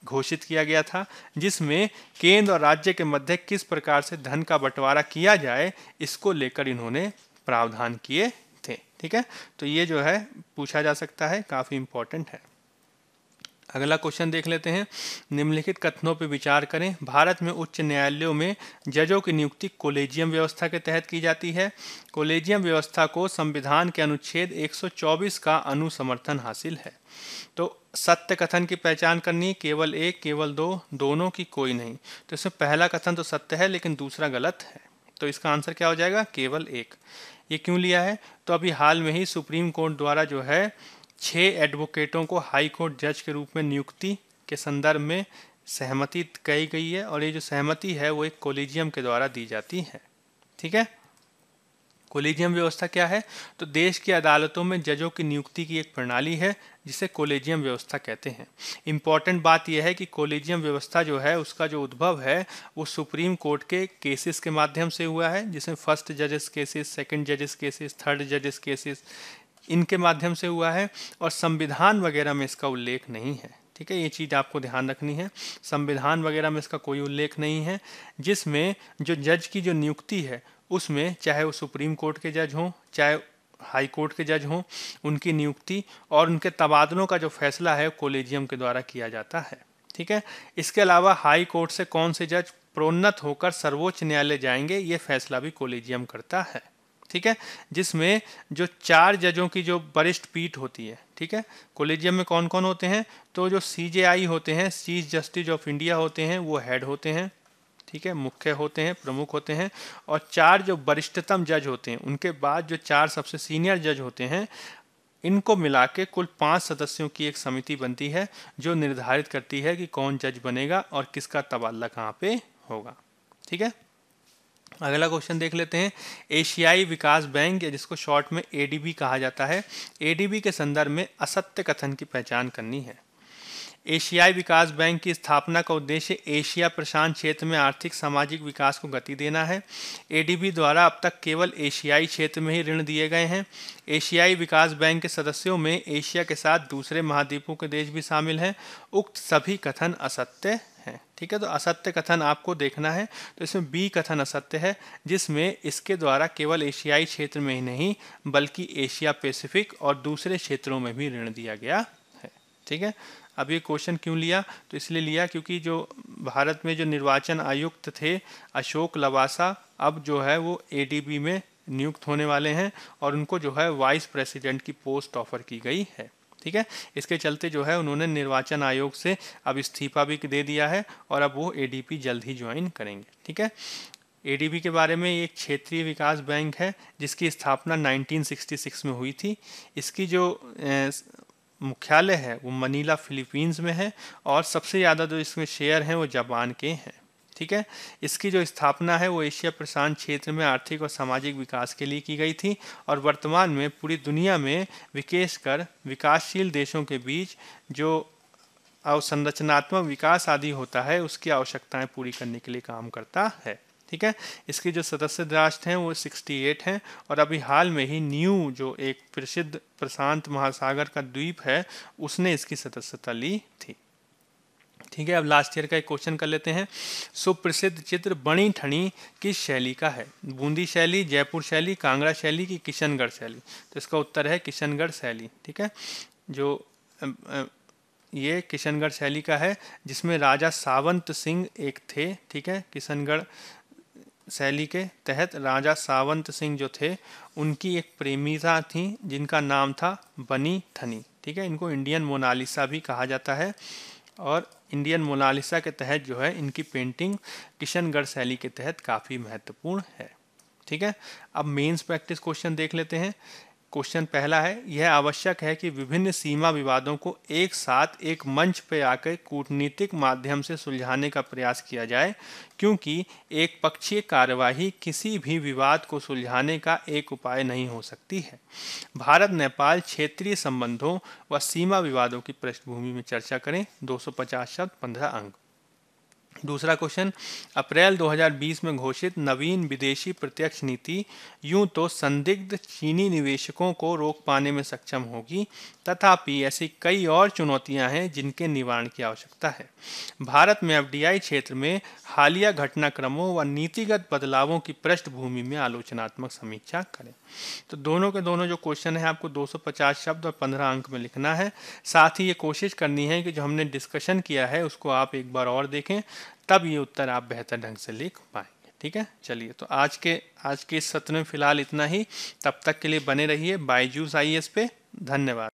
घोषित किया गया था जिसमें केंद्र और राज्य के मध्य किस प्रकार से धन का बंटवारा किया जाए इसको लेकर इन्होंने प्रावधान किए थे ठीक है तो ये जो है पूछा जा सकता है काफ़ी इंपॉर्टेंट है अगला क्वेश्चन देख लेते हैं निम्नलिखित कथनों पर विचार करें भारत में उच्च न्यायालयों में जजों की नियुक्ति कोलेजियम व्यवस्था के तहत की जाती है कोलेजियम व्यवस्था को संविधान के अनुच्छेद 124 का अनुसमर्थन हासिल है तो सत्य कथन की पहचान करनी केवल एक केवल दो दोनों की कोई नहीं तो इसमें पहला कथन तो सत्य है लेकिन दूसरा गलत है तो इसका आंसर क्या हो जाएगा केवल एक ये क्यों लिया है तो अभी हाल में ही सुप्रीम कोर्ट द्वारा जो है छः एडवोकेटों को हाई कोर्ट जज के रूप में नियुक्ति के संदर्भ में सहमति कही गई है और ये जो सहमति है वो एक कोलिजियम के द्वारा दी जाती है ठीक है कोलेजियम व्यवस्था क्या है तो देश की अदालतों में जजों की नियुक्ति की एक प्रणाली है जिसे कोलेजियम व्यवस्था कहते हैं इम्पॉर्टेंट बात यह है कि कोलेजियम व्यवस्था जो है उसका जो उद्भव है वो सुप्रीम कोर्ट के केसेस के माध्यम से हुआ है जिसमें फर्स्ट जजेस केसेस सेकंड जजेस केसेस थर्ड जजेस केसेस इनके माध्यम से हुआ है और संविधान वगैरह में इसका उल्लेख नहीं है ठीक है ये चीज़ आपको ध्यान रखनी है संविधान वगैरह में इसका कोई उल्लेख नहीं है जिसमें जो जज की जो नियुक्ति है उसमें चाहे वो सुप्रीम कोर्ट के जज हों चाहे हाई कोर्ट के जज हों उनकी नियुक्ति और उनके तबादलों का जो फैसला है कोलेजियम के द्वारा किया जाता है ठीक है इसके अलावा हाई कोर्ट से कौन से जज प्रोन्नत होकर सर्वोच्च न्यायालय जाएंगे ये फैसला भी कोलेजियम करता है ठीक है जिसमें जो चार जजों की जो वरिष्ठ पीठ होती है ठीक है कोलेजियम में कौन कौन होते हैं तो जो सी होते हैं चीफ जस्टिस ऑफ इंडिया होते हैं वो हेड होते हैं ठीक है मुख्य होते हैं प्रमुख होते हैं और चार जो वरिष्ठतम जज होते हैं उनके बाद जो चार सबसे सीनियर जज होते हैं इनको मिला के कुल पाँच सदस्यों की एक समिति बनती है जो निर्धारित करती है कि कौन जज बनेगा और किसका तबादला कहाँ पे होगा ठीक है अगला क्वेश्चन देख लेते हैं एशियाई विकास बैंक या जिसको शॉर्ट में एडीबी कहा जाता है एडीबी के संदर्भ में असत्य कथन की पहचान करनी है एशियाई विकास बैंक की स्थापना का उद्देश्य एशिया प्रशांत क्षेत्र में आर्थिक सामाजिक विकास को गति देना है एडीबी द्वारा अब तक केवल एशियाई क्षेत्र में ही ऋण दिए गए हैं एशियाई विकास बैंक के सदस्यों में एशिया के साथ दूसरे महाद्वीपों के देश भी शामिल हैं उक्त सभी कथन असत्य हैं ठीक है तो असत्य कथन आपको देखना है तो इसमें बी कथन असत्य है जिसमें इसके द्वारा केवल एशियाई क्षेत्र में ही नहीं बल्कि एशिया पैसिफिक और दूसरे क्षेत्रों में भी ऋण दिया गया है ठीक है अब ये क्वेश्चन क्यों लिया तो इसलिए लिया क्योंकि जो भारत में जो निर्वाचन आयुक्त थे अशोक लवासा अब जो है वो ए में नियुक्त होने वाले हैं और उनको जो है वाइस प्रेसिडेंट की पोस्ट ऑफर की गई है ठीक है इसके चलते जो है उन्होंने निर्वाचन आयोग से अब इस्तीफा भी दे दिया है और अब वो ए जल्द ही ज्वाइन करेंगे ठीक है ए के बारे में एक क्षेत्रीय विकास बैंक है जिसकी स्थापना 1966 में हुई थी इसकी जो मुख्यालय है वो मनीला फिलीपींस में है और सबसे ज़्यादा जो इसमें शेयर हैं वो जापान के हैं ठीक है इसकी जो स्थापना है वो एशिया प्रशांत क्षेत्र में आर्थिक और सामाजिक विकास के लिए की गई थी और वर्तमान में पूरी दुनिया में कर विकासशील देशों के बीच जो अवसंरचनात्मक विकास आदि होता है उसकी आवश्यकताएं पूरी करने के लिए काम करता है ठीक है इसके जो सदस्य राष्ट्र हैं वो 68 हैं और अभी हाल में ही न्यू जो एक प्रसिद्ध प्रशांत महासागर का द्वीप है उसने इसकी सदस्यता ली थी ठीक है अब लास्ट ईयर का एक क्वेश्चन कर लेते हैं सुप्रसिद्ध चित्र बणी ठणी किस शैली का है बूंदी शैली जयपुर शैली कांगड़ा शैली की किशनगढ़ शैली तो इसका उत्तर है किशनगढ़ शैली ठीक है जो ये किशनगढ़ शैली का है जिसमें राजा सावंत सिंह एक थे ठीक है किशनगढ़ शैली के तहत राजा सावंत सिंह जो थे उनकी एक प्रेमिका थी जिनका नाम था बनी थनी ठीक है इनको इंडियन मोनालिसा भी कहा जाता है और इंडियन मोनालिसा के तहत जो है इनकी पेंटिंग किशनगढ़ शैली के तहत काफ़ी महत्वपूर्ण है ठीक है अब मेंस प्रैक्टिस क्वेश्चन देख लेते हैं क्वेश्चन पहला है यह आवश्यक है कि विभिन्न सीमा विवादों को एक साथ एक मंच पर आकर कूटनीतिक माध्यम से सुलझाने का प्रयास किया जाए क्योंकि एक पक्षीय कार्यवाही किसी भी विवाद को सुलझाने का एक उपाय नहीं हो सकती है भारत नेपाल क्षेत्रीय संबंधों व सीमा विवादों की पृष्ठभूमि में चर्चा करें दो शब्द पंद्रह अंक दूसरा क्वेश्चन अप्रैल 2020 में घोषित नवीन विदेशी प्रत्यक्ष नीति यूं तो संदिग्ध चीनी निवेशकों को रोक पाने में सक्षम होगी तथापि ऐसी कई और चुनौतियां हैं जिनके निवारण की आवश्यकता है भारत में एफडीआई क्षेत्र में हालिया घटनाक्रमों व नीतिगत बदलावों की पृष्ठभूमि में आलोचनात्मक समीक्षा करें तो दोनों के दोनों जो क्वेश्चन है आपको 250 शब्द और 15 अंक में लिखना है साथ ही ये कोशिश करनी है कि जो हमने डिस्कशन किया है उसको आप एक बार और देखें तब ये उत्तर आप बेहतर ढंग से लिख पाएंगे ठीक है चलिए तो आज के आज के इस सत्र में फिलहाल इतना ही तब तक के लिए बने रहिए बाईजूस आई पे धन्यवाद